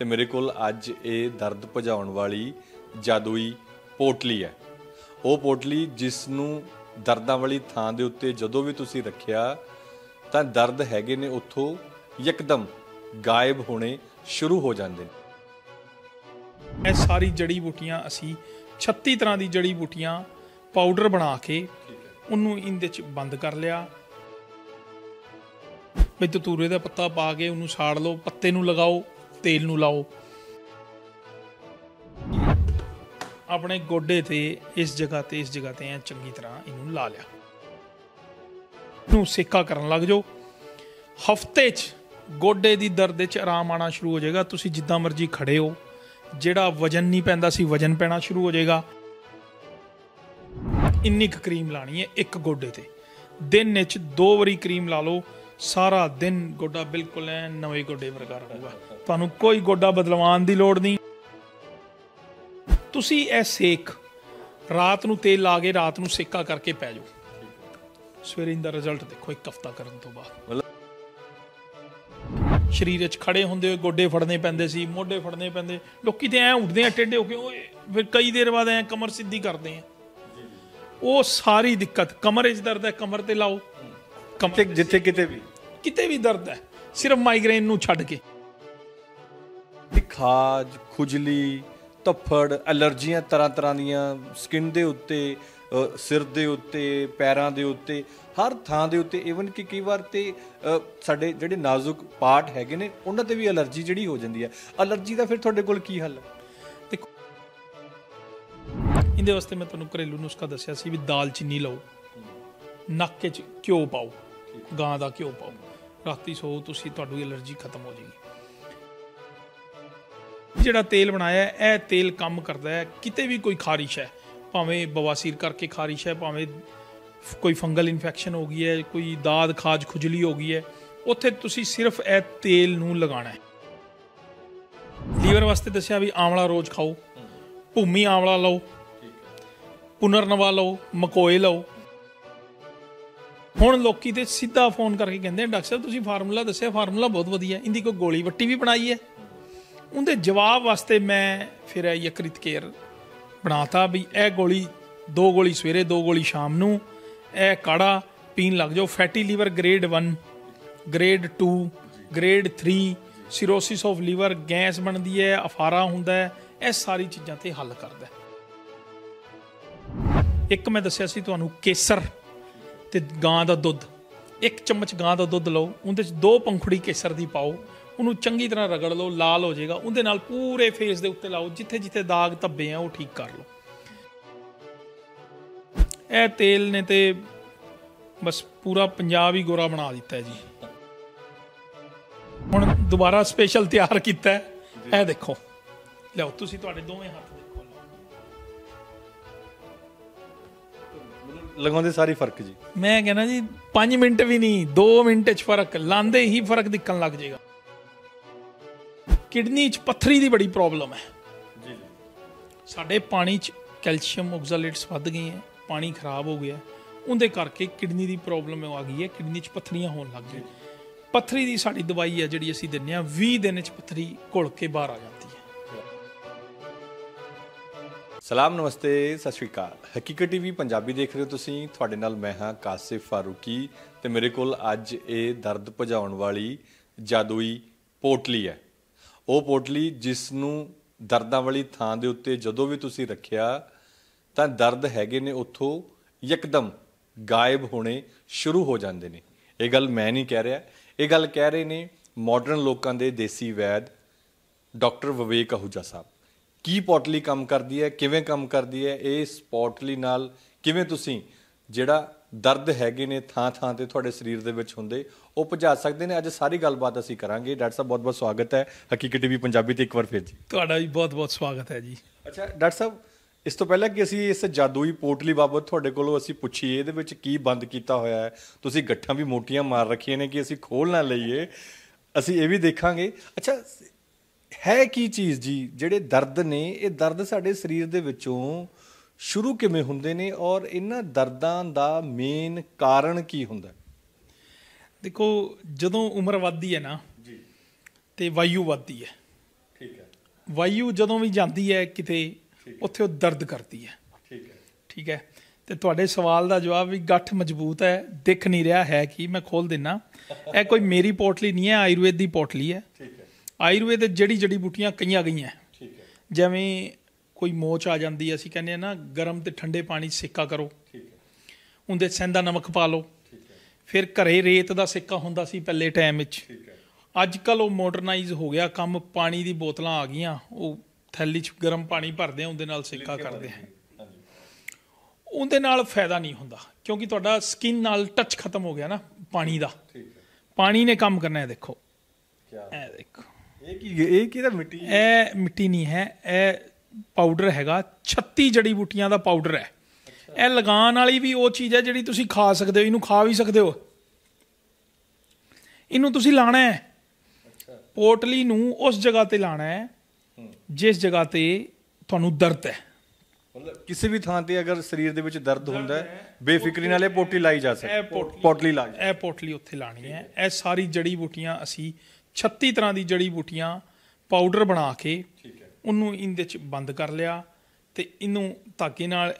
ਤੇ ਮੇਰੇ ਕੋਲ ਅੱਜ ਇਹ ਦਰਦ ਭਜਾਉਣ ਵਾਲੀ ਜਾਦੂਈ ਪੋਟਲੀ ਹੈ ਉਹ ਪੋਟਲੀ ਜਿਸ ਨੂੰ ਦਰਦਾਂ ਵਾਲੀ ਥਾਂ ਦੇ ਉੱਤੇ ਜਦੋਂ ਵੀ ਤੁਸੀਂ ਰੱਖਿਆ ਤਾਂ ਦਰਦ ਹੈਗੇ ਨੇ ਉੱਥੋਂ ਇੱਕਦਮ ਗਾਇਬ ਹੋਣੇ ਸ਼ੁਰੂ ਹੋ ਜਾਂਦੇ ਨੇ ਇਹ ਸਾਰੀ ਜੜੀ ਬੂਟੀਆਂ ਅਸੀਂ 36 ਤਰ੍ਹਾਂ ਦੀ ਜੜੀ ਬੂਟੀਆਂ ਪਾਊਡਰ ਬਣਾ ਕੇ ਉਹਨੂੰ ਇਹਦੇ ਚ ਬੰਦ ਕਰ ਲਿਆ ਵਿੱਚ ਤੂਰੇ ਦਾ ਪੱਤਾ ਪਾ ਕੇ ਉਹਨੂੰ ਛਾੜ ਲਓ ਪੱਤੇ ਨੂੰ ਲਗਾਓ ਤੇਲ ਨੂੰ ਲਾਓ ਆਪਣੇ ਗੋਡੇ ਤੇ ਇਸ ਜਗ੍ਹਾ ਤੇ ਇਸ ਜਗ੍ਹਾ ਤੇ ਐ ਚੰਗੀ ਤਰ੍ਹਾਂ ਇਹਨੂੰ ਲਾ ਲਿਆ ਨੂੰ ਸੇਕਾ ਕਰਨ ਲੱਗ ਜਾਓ ਹਫਤੇ 'ਚ ਗੋਡੇ ਦੀ ਦਰਦ 'ਚ ਆਰਾਮ ਆਣਾ ਸ਼ੁਰੂ ਹੋ ਜਾਏਗਾ ਤੁਸੀਂ ਜਿੱਦਾਂ ਮਰਜ਼ੀ ਖੜੇ ਹੋ ਜਿਹੜਾ ਵਜਨ ਨਹੀਂ ਪੈਂਦਾ ਸੀ ਵਜਨ ਪੈਣਾ ਸ਼ੁਰੂ ਹੋ ਜਾਏਗਾ ਇੰਨੀ ਕ ਕਰੀਮ ਲਾਣੀ ਹੈ ਇੱਕ ਗੋਡੇ ਤੇ ਦਿਨ ਵਿੱਚ ਦੋ ਵਾਰੀ ਕਰੀਮ ਲਾ ਲਓ ਸਾਰਾ ਦਿਨ ਗੋਡਾ ਬਿਲਕੁਲ ਐ ਨਵੇਂ ਗੋਡੇ ਵਰਗਾ ਰਹੂਗਾ ਤੁਹਾਨੂੰ ਕੋਈ ਗੋਡਾ ਬਦਲਵਾਉਣ ਦੀ ਲੋੜ ਨਹੀਂ ਤੁਸੀਂ ਇਹ ਸੇਖ ਰਾਤ ਨੂੰ ਤੇਲ ਲਾ ਕੇ ਰਾਤ ਨੂੰ ਸੇਕਾ ਕਰਕੇ ਪੈ ਜਾਓ ਸਵੇਰੇ ਦਾ ਰਿਜ਼ਲਟ ਦੇਖੋ ਇੱਕ ਹਫਤਾ ਕਰਨ ਤੋਂ ਬਾਅਦ ਸਰੀਰ 'ਚ ਖੜੇ ਹੁੰਦੇ ਹੋਏ ਗੋਡੇ ਫੜਨੇ ਪੈਂਦੇ ਸੀ ਮੋਢੇ ਫੜਨੇ ਪੈਂਦੇ ਲੋਕੀ ਤੇ ਐ ਉੱਠਦੇ ਆ ਟੇਢੇ ਹੋ ਕੇ ਓਏ ਫਿਰ ਕਈ ਦੇਰ ਬਾਅਦ ਐ ਕਮਰ ਸਿੱਧੀ ਕਰਦੇ ਆ ਉਹ ਸਾਰੀ ਦਿੱਕਤ ਕਮਰ ਇਸ ਦਰਦ ਹੈ ਕਮਰ ਤੇ ਲਾਓ ਕਿਤੇ ਜਿੱਥੇ ਕਿਤੇ ਵੀ ਕਿਤੇ ਵੀ ਦਰਦ ਹੈ ਸਿਰਫ ਮਾਈਗ੍ਰੇਨ ਨੂੰ ਛੱਡ ਕੇ ਖਾਜ ਖੁਜਲੀ ਤਫੜ ਅਲਰਜੀਆਂ ਤਰ੍ਹਾਂ ਤਰ੍ਹਾਂ ਦੀਆਂ ਸਕਿਨ ਦੇ ਉੱਤੇ ਸਿਰ ਦੇ ਉੱਤੇ ਪੈਰਾਂ ਦੇ ਉੱਤੇ ਹਰ ਥਾਂ ਦੇ ਉੱਤੇ ਇਵਨ ਕਿ ਕਈ ਵਾਰ ਤੇ ਸਾਡੇ ਜਿਹੜੇ ਨਾਜ਼ੁਕ ਪਾਰਟ ਹੈਗੇ ਨੇ ਉਹਨਾਂ ਤੇ ਵੀ ਅਲਰਜੀ ਜਿਹੜੀ ਹੋ ਜਾਂਦੀ ਹੈ ਅਲਰਜੀ ਦਾ ਫਿਰ ਤੁਹਾਡੇ ਕੋਲ ਕੀ ਹੱਲ ਹੈ ਇਹਦੇ ਵਾਸਤੇ ਮੈਂ ਤੁਹਾਨੂੰ ਘਰੇਲੂ ਨੁਸਖਾ ਦੱਸਿਆ ਸੀ ਵੀ ਦਾਲ ਚੀਨੀ ਲਓ ਨੱਕ 'ਚ ਘਿਓ ਪਾਓ ਗਾਂ ਦਾ ਘਿਓ ਪਾਓ ਰਾਤੀ ਸੋ ਤੁਸੀਂ ਤੁਹਾਡੀ ਅਲਰਜੀ ਖਤਮ ਹੋ ਜੇਗੀ ਜਿਹੜਾ ਤੇਲ ਬਣਾਇਆ ਇਹ ਤੇਲ ਕੰਮ ਕਰਦਾ ਹੈ ਕਿਤੇ ਵੀ ਕੋਈ ਖਾਰਿਸ਼ ਹੈ ਭਾਵੇਂ ਬਵਾਸੀਰ ਕਰਕੇ ਖਾਰਿਸ਼ ਹੈ ਭਾਵੇਂ ਕੋਈ ਫੰਗਲ ਇਨਫੈਕਸ਼ਨ ਹੋ ਗਈ ਹੈ ਕੋਈ ਦਾਦ ਖਾਜ ਖੁਜਲੀ ਹੋ ਗਈ ਹੈ ਉੱਥੇ ਤੁਸੀਂ ਸਿਰਫ ਇਹ ਤੇਲ ਨੂੰ ਲਗਾਣਾ ਹੈ ਲੀਵਰ ਵਾਸਤੇ ਦੱਸਿਆ ਵੀ ਆਮਲਾ ਰੋਜ਼ ਖਾਓ ਭੂਮੀ ਆਮਲਾ ਲਓ ਪੁਨਰਨਵਾ ਲਓ ਮਕੋਏ ਲਓ ਹੁਣ ਲੋਕੀ ਤੇ ਸਿੱਧਾ ਫੋਨ ਕਰਕੇ ਕਹਿੰਦੇ ਡਾਕਟਰ ਸਾਹਿਬ ਤੁਸੀਂ ਫਾਰਮੂਲਾ ਦੱਸਿਆ ਫਾਰਮੂਲਾ ਬਹੁਤ ਵਧੀਆ ਇੰਦੀ ਕੋਈ ਗੋਲੀ ਵੱਟੀ ਵੀ ਬਣਾਈ ਹੈ ਉਹਦੇ ਜਵਾਬ ਵਾਸਤੇ ਮੈਂ ਫਿਰ ਇਹ ਯਕ੍ਰਿਤ ਕੇਅਰ ਬਣਾਤਾ ਵੀ ਇਹ ਗੋਲੀ ਦੋ ਗੋਲੀ ਸਵੇਰੇ ਦੋ ਗੋਲੀ ਸ਼ਾਮ ਨੂੰ ਇਹ ਕਾੜਾ ਪੀਣ ਲੱਗ ਜਾਓ fatty liver grade 1 grade 2 grade 3 cirrhosis of liver gas ਬਣਦੀ ਹੈ ਅਫਾਰਾ ਹੁੰਦਾ ਹੈ ਇਹ ਸਾਰੀ ਚੀਜ਼ਾਂ ਤੇ ਹੱਲ ਕਰਦਾ ਇੱਕ ਮੈਂ ਦੱਸਿਆ ਸੀ ਤੁਹਾਨੂੰ ਕੇਸਰ ਤੇ ਗਾਂ ਦਾ ਦੁੱਧ ਇੱਕ ਚਮਚ ਗਾਂ ਦਾ ਦੁੱਧ ਲਓ ਉਹਦੇ ਚ ਦੋ ਪੰਖੜੀ ਕੇਸਰ ਦੀ ਪਾਓ ਉਹਨੂੰ ਚੰਗੀ ਤਰ੍ਹਾਂ ਰਗੜ ਲਓ ਲਾਲ ਹੋ ਜਾਏਗਾ ਉਹਦੇ ਨਾਲ ਪੂਰੇ ਫੇਸ ਦੇ ਉੱਤੇ ਲਾਓ ਜਿੱਥੇ ਜਿੱਥੇ ਦਾਗ ਧੱਬੇ ਆ ਉਹ ਠੀਕ ਕਰ ਲਓ ਇਹ ਤੇਲ ਨੇ ਤੇ ਬਸ ਪੂਰਾ ਪੰਜਾਬ ਹੀ ਗੋਰਾ ਬਣਾ ਦਿੱਤਾ ਜੀ ਹੁਣ ਦੁਬਾਰਾ ਸਪੈਸ਼ਲ ਤਿਆਰ ਕੀਤਾ ਹੈ ਇਹ ਦੇਖੋ ਲਓ ਤੁਸੀਂ ਤੁਹਾਡੇ ਦੋਵੇਂ ਹੱਥ ਲਗਾਉਂਦੇ ਸਾਰੀ ਫਰਕ ਜੀ ਮੈਂ ਕਹਿੰਦਾ ਜੀ 5 ਮਿੰਟ ਵੀ ਨਹੀਂ 2 ਮਿੰਟ 'ਚ ਫਰਕ ਲਾਂਦੇ ਹੀ ਫਰਕ ਦਿਖਣ ਲੱਗ ਜਾਏਗਾ ਕਿਡਨੀ 'ਚ ਪੱਥਰੀ ਦੀ ਬੜੀ ਪ੍ਰੋਬਲਮ ਹੈ ਜੀ ਸਾਡੇ ਪਾਣੀ 'ਚ ਕੈਲਸ਼ੀਅਮ ਆਕਸਲੇਟਸ ਵੱਧ ਗਏ ਹੈ ਪਾਣੀ ਖਰਾਬ ਹੋ ਗਿਆ ਉਹਦੇ ਕਰਕੇ ਕਿਡਨੀ ਦੀ ਪ੍ਰੋਬਲਮ ਆ ਗਈ ਹੈ ਕਿਡਨੀ 'ਚ ਪੱਥਰੀਆਂ ਹੋਣ ਲੱਗ ਗਈਆਂ ਪੱਥਰੀ ਦੀ ਸਾਡੀ ਦਵਾਈ ਹੈ ਜਿਹੜੀ ਅਸੀਂ ਦਿੰਨੇ ਆ 20 ਦਿਨ 'ਚ ਪੱਥਰੀ ਘੁਲ ਕੇ ਬਾਹਰ ਆ ਜਾਂਦੀ ਸਲਾਮ ਨਮਸਤੇ ਸਤਿ ਸ਼੍ਰੀ ਅਕਾਲ ਹਕੀਕਤ ਟੀਵੀ ਪੰਜਾਬੀ ਦੇਖ ਰਹੇ ਹੋ ਤੁਸੀਂ ਤੁਹਾਡੇ ਨਾਲ ਮੈਂ ਹਾਂ ਕਾਸਿਫ ਫਾਰੂਕੀ ਤੇ ਮੇਰੇ ਕੋਲ ਅੱਜ ਇਹ ਦਰਦ ਭਜਾਉਣ ਵਾਲੀ ਜਾਦੂਈ ਪੋਟਲੀ ਹੈ ਉਹ ਪੋਟਲੀ ਜਿਸ ਨੂੰ ਦਰਦਾਂ ਵਾਲੀ ਥਾਂ ਦੇ ਉੱਤੇ ਜਦੋਂ ਵੀ ਤੁਸੀਂ ਰੱਖਿਆ ਤਾਂ ਦਰਦ ਹੈਗੇ ਨੇ ਉੱਥੋਂ ਇੱਕਦਮ ਗਾਇਬ ਹੋਣੇ ਸ਼ੁਰੂ ਹੋ ਜਾਂਦੇ ਨੇ ਇਹ ਗੱਲ ਮੈਂ ਨਹੀਂ ਕਹਿ ਰਿਹਾ ਇਹ ਗੱਲ ਕਹਿ ਰਹੇ ਨੇ ਮਾਡਰਨ ਲੋਕਾਂ ਦੇ ਦੇਸੀ ਵੈਦ ਡਾਕਟਰ ਵਿਵੇਕ ਅਹੂਜਾ ਸਾਹਿਬ ਕੀ ਪੋਟਲੀ ਕੰਮ ਕਰਦੀ ਹੈ ਕਿਵੇਂ ਕੰਮ ਕਰਦੀ ਹੈ ਇਸ ਪੋਟਲੀ ਨਾਲ ਕਿਵੇਂ ਤੁਸੀਂ ਜਿਹੜਾ ਦਰਦ ਹੈਗੇ ਨੇ ਥਾਂ ਥਾਂ ਤੇ ਤੁਹਾਡੇ ਸਰੀਰ ਦੇ ਵਿੱਚ ਹੁੰਦੇ ਉਹ ਭਜਾ ਸਕਦੇ ਨੇ ਅੱਜ ਸਾਰੀ ਗੱਲਬਾਤ ਅਸੀਂ ਕਰਾਂਗੇ ਡਾਕਟਰ ਸਾਹਿਬ ਬਹੁਤ ਬਹੁਤ ਸਵਾਗਤ ਹੈ ਹਕੀਕਤ ਟੀਵੀ ਪੰਜਾਬੀ ਤੇ ਇੱਕ ਵਾਰ ਫਿਰ ਜੀ ਤੁਹਾਡਾ ਵੀ ਬਹੁਤ ਬਹੁਤ ਸਵਾਗਤ ਹੈ ਜੀ ਅੱਛਾ ਡਾਕਟਰ ਸਾਹਿਬ ਇਸ ਤੋਂ ਪਹਿਲਾਂ ਕਿ ਅਸੀਂ ਇਸ ਜਾਦੂਈ ਪੋਟਲੀ ਬਾਬਤ ਤੁਹਾਡੇ ਕੋਲੋਂ ਅਸੀਂ ਪੁੱਛੀਏ ਇਹਦੇ ਵਿੱਚ ਕੀ ਬੰਦ ਕੀਤਾ ਹੋਇਆ ਹੈ ਤੁਸੀਂ ਗੱਠਾਂ ਵੀ ਮੋਟੀਆਂ ਮਾਰ ਰੱਖੀਆਂ ਨੇ ਕਿ ਅਸੀਂ ਖੋਲ ਨਾ ਲਈਏ ਅਸੀਂ ਇਹ ਵੀ ਦੇਖਾਂਗੇ ਅੱਛਾ ਹੈ ਕੀ ਚੀਜ਼ ਜੀ ਜਿਹੜੇ ਦਰਦ ਨੇ ਇਹ ਦਰਦ ਸਾਡੇ ਸਰੀਰ ਦੇ ਵਿੱਚੋਂ ਸ਼ੁਰੂ ਕਿਵੇਂ ਹੁੰਦੇ ਨੇ ਔਰ ਇਹਨਾਂ ਦਰਦਾਂ ਦਾ ਮੇਨ ਕਾਰਨ ਕੀ ਹੁੰਦਾ ਦੇਖੋ ਜਦੋਂ ਉਮਰ ਵੱਧਦੀ ਹੈ ਨਾ ਜੀ ਤੇ ਵਾਯੂ ਵੱਧਦੀ ਹੈ ਠੀਕ ਹੈ ਵਾਯੂ ਜਦੋਂ ਵੀ ਜਾਂਦੀ ਹੈ ਕਿਤੇ ਉੱਥੇ ਉਹ ਦਰਦ ਕਰਦੀ ਹੈ ਠੀਕ ਹੈ ਠੀਕ ਹੈ ਤੇ ਤੁਹਾਡੇ ਸਵਾਲ ਦਾ ਜਵਾਬ ਵੀ ਗੱਠ ਮਜ਼ਬੂਤ ਹੈ ਦਿਖ ਨਹੀਂ ਰਿਹਾ ਹੈ ਕਿ ਮੈਂ ਖੋਲ ਦਿੰਨਾ ਇਹ ਕੋਈ ਮੇਰੀ ਪੋਟਲੀ ਨਹੀਂ ਹੈ ਆਯੁਰਵੇਦ ਦੀ ਪੋਟਲੀ ਹੈ ਠੀਕ ਆਯੁਰਵੇਦ ਜਿਹੜੀ ਜੜੀ ਬੂਟੀਆਂ ਕਈਆਂ ਗਈਆਂ ਠੀਕ ਹੈ ਜਿਵੇਂ ਕੋਈ ਮੋਚ ਆ ਜਾਂਦੀ ਅਸੀਂ ਕਹਿੰਦੇ ਆ ਨਾ ਗਰਮ ਤੇ ਠੰਡੇ ਪਾਣੀ ਸੇਕਾ ਕਰੋ ਠੀਕ ਹੈ ਉਹਦੇ ਸੈਂਦਾ ਨਮਕ ਪਾ ਲਓ ਫਿਰ ਘਰੇ ਰੇਤ ਦਾ ਸਿੱਕਾ ਹੁੰਦਾ ਸੀ ਪਹਿਲੇ ਟਾਈਮ ਵਿੱਚ ਅੱਜ ਕੱਲ ਉਹ ਮਾਡਰਨਾਈਜ਼ ਹੋ ਗਿਆ ਕੰਮ ਪਾਣੀ ਦੀ ਬੋਤਲਾਂ ਆ ਗਈਆਂ ਉਹ ਥੈਲੀ 'ਚ ਗਰਮ ਪਾਣੀ ਭਰਦੇ ਆ ਉਹਦੇ ਨਾਲ ਸਿੱਕਾ ਕਰਦੇ ਆ ਉਹਦੇ ਨਾਲ ਫਾਇਦਾ ਨਹੀਂ ਹੁੰਦਾ ਕਿਉਂਕਿ ਤੁਹਾਡਾ ਸਕਿਨ ਨਾਲ ਟੱਚ ਖਤਮ ਹੋ ਗਿਆ ਨਾ ਪਾਣੀ ਦਾ ਪਾਣੀ ਨੇ ਕੰਮ ਕਰਨਾ ਹੈ ਦੇਖੋ ਕੀ ਇਹ ਦੇਖੋ ਇਹ ਕੀ ਇਹ ਕਿਹਦਾ ਮਿੱਟੀ ਇਹ ਮਿੱਟੀ ਨਹੀਂ ਹੈ ਇਹ ਪਾਊਡਰ ਹੈਗਾ 36 ਜੜੀ ਬੂਟੀਆਂ ਦਾ ਪਾਊਡਰ ਹੈ ਇਹ ਲਗਾਉਣ ਵਾਲੀ ਵੀ ਉਹ ਚੀਜ਼ ਹੈ ਜਿਹੜੀ ਤੁਸੀਂ ਖਾ ਸਕਦੇ ਹੋ ਇਹਨੂੰ ਖਾ ਵੀ ਸਕਦੇ ਹੋ ਇਹਨੂੰ ਤੁਸੀਂ ਲਾਣਾ ਹੈ ਪੋਟਲੀ ਨੂੰ ਉਸ ਜਗ੍ਹਾ ਤੇ ਲਾਣਾ ਹੈ ਜਿਸ ਜਗ੍ਹਾ ਤੇ ਤੁਹਾਨੂੰ ਦਰਦ ਹੈ ਮਤਲਬ ਕਿਸੇ ਵੀ ਥਾਂ ਤੇ ਅਗਰ ਸਰੀਰ ਦੇ ਵਿੱਚ ਦਰਦ ਹੁੰਦਾ ਹੈ ਬੇਫਿਕਰੀ ਨਾਲ ਇਹ ਪੋਟਲੀ ਲਾਈ ਜਾ ਸਕਦੀ ਹੈ ਪੋਟਲੀ ਲਾ ਇਹ ਪੋਟਲੀ ਉੱਥੇ ਲਾਣੀ ਹੈ ਇਹ ਸਾਰੀ ਜੜੀ ਬੂਟੀਆਂ ਅਸੀਂ 36 ਤਰ੍ਹਾਂ ਦੀ ਜੜੀ ਬੂਟੀਆਂ ਪਾਊਡਰ ਬਣਾ ਕੇ ਉਹਨੂੰ ਇਹਦੇ ਚ ਬੰਦ ਕਰ ਲਿਆ ਤੇ ਇਹਨੂੰ ਧਾਗੇ ਨਾਲ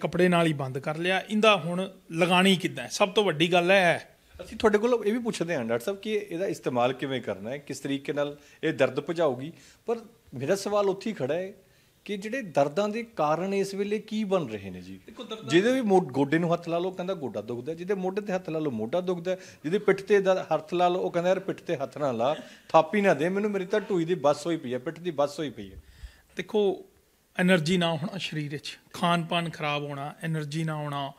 ਕਪੜੇ ਨਾਲ ਹੀ ਬੰਦ ਕਰ ਲਿਆ ਇਹਦਾ ਹੁਣ ਲਗਾਣੀ ਹੈ ਸਭ ਤੋਂ ਵੱਡੀ ਗੱਲ ਹੈ ਅਸੀਂ ਤੁਹਾਡੇ ਕੋਲ ਇਹ ਵੀ ਪੁੱਛਦੇ ਹਾਂ ਡਾਕਟਰ ਸਾਹਿਬ ਕਿ ਇਹਦਾ ਇਸਤੇਮਾਲ ਕਿਵੇਂ ਕਰਨਾ ਹੈ ਕਿਸ ਤਰੀਕੇ ਨਾਲ ਇਹ ਦਰਦ ਭਜਾਊਗੀ ਪਰ ਮੇਰਾ ਸਵਾਲ ਉੱਥੇ ਹੀ ਖੜਾ ਹੈ ਕਿ ਜਿਹੜੇ ਦਰਦਾਂ ਦੇ ਕਾਰਨ ਇਸ ਵੇਲੇ ਕੀ ਬਣ ਰਹੇ ਨੇ ਜੀ ਜਿਹਦੇ ਵੀ ਗੋਡੇ ਨੂੰ ਹੱਥ ਲਾ ਲਓ ਕਹਿੰਦਾ ਗੋਡਾ ਦੁਖਦਾ ਜਿਹਦੇ ਮੋਢੇ ਤੇ ਹੱਥ ਲਾ ਲਓ ਮੋਢਾ ਦੁਖਦਾ ਜਿਹਦੇ ਪਿੱਠ ਤੇ ਹੱਥ ਲਾ ਲਓ ਉਹ ਕਹਿੰਦਾ ਯਾਰ ਪਿੱਠ ਤੇ ਹੱਥ ਨਾ ਲਾ ਥਾਪੀ ਨਾ ਦੇ ਮੈਨੂੰ ਮੇਰੀ ਤਾਂ ਟੂਈ ਦੀ ਬੱਸ ਹੋਈ ਪਈ ਹੈ ਪਿੱਠ ਦੀ ਬੱਸ ਹੋਈ ਪਈ ਹੈ ਦੇਖੋ એનર્ਜੀ ਨਾ ਹੋਣਾ ਸਰੀਰ ਵਿੱਚ ਖਾਣ ਪਾਨ ਖਰਾਬ ਹੋਣਾ એનર્ਜੀ ਨਾ ਹੋਣਾ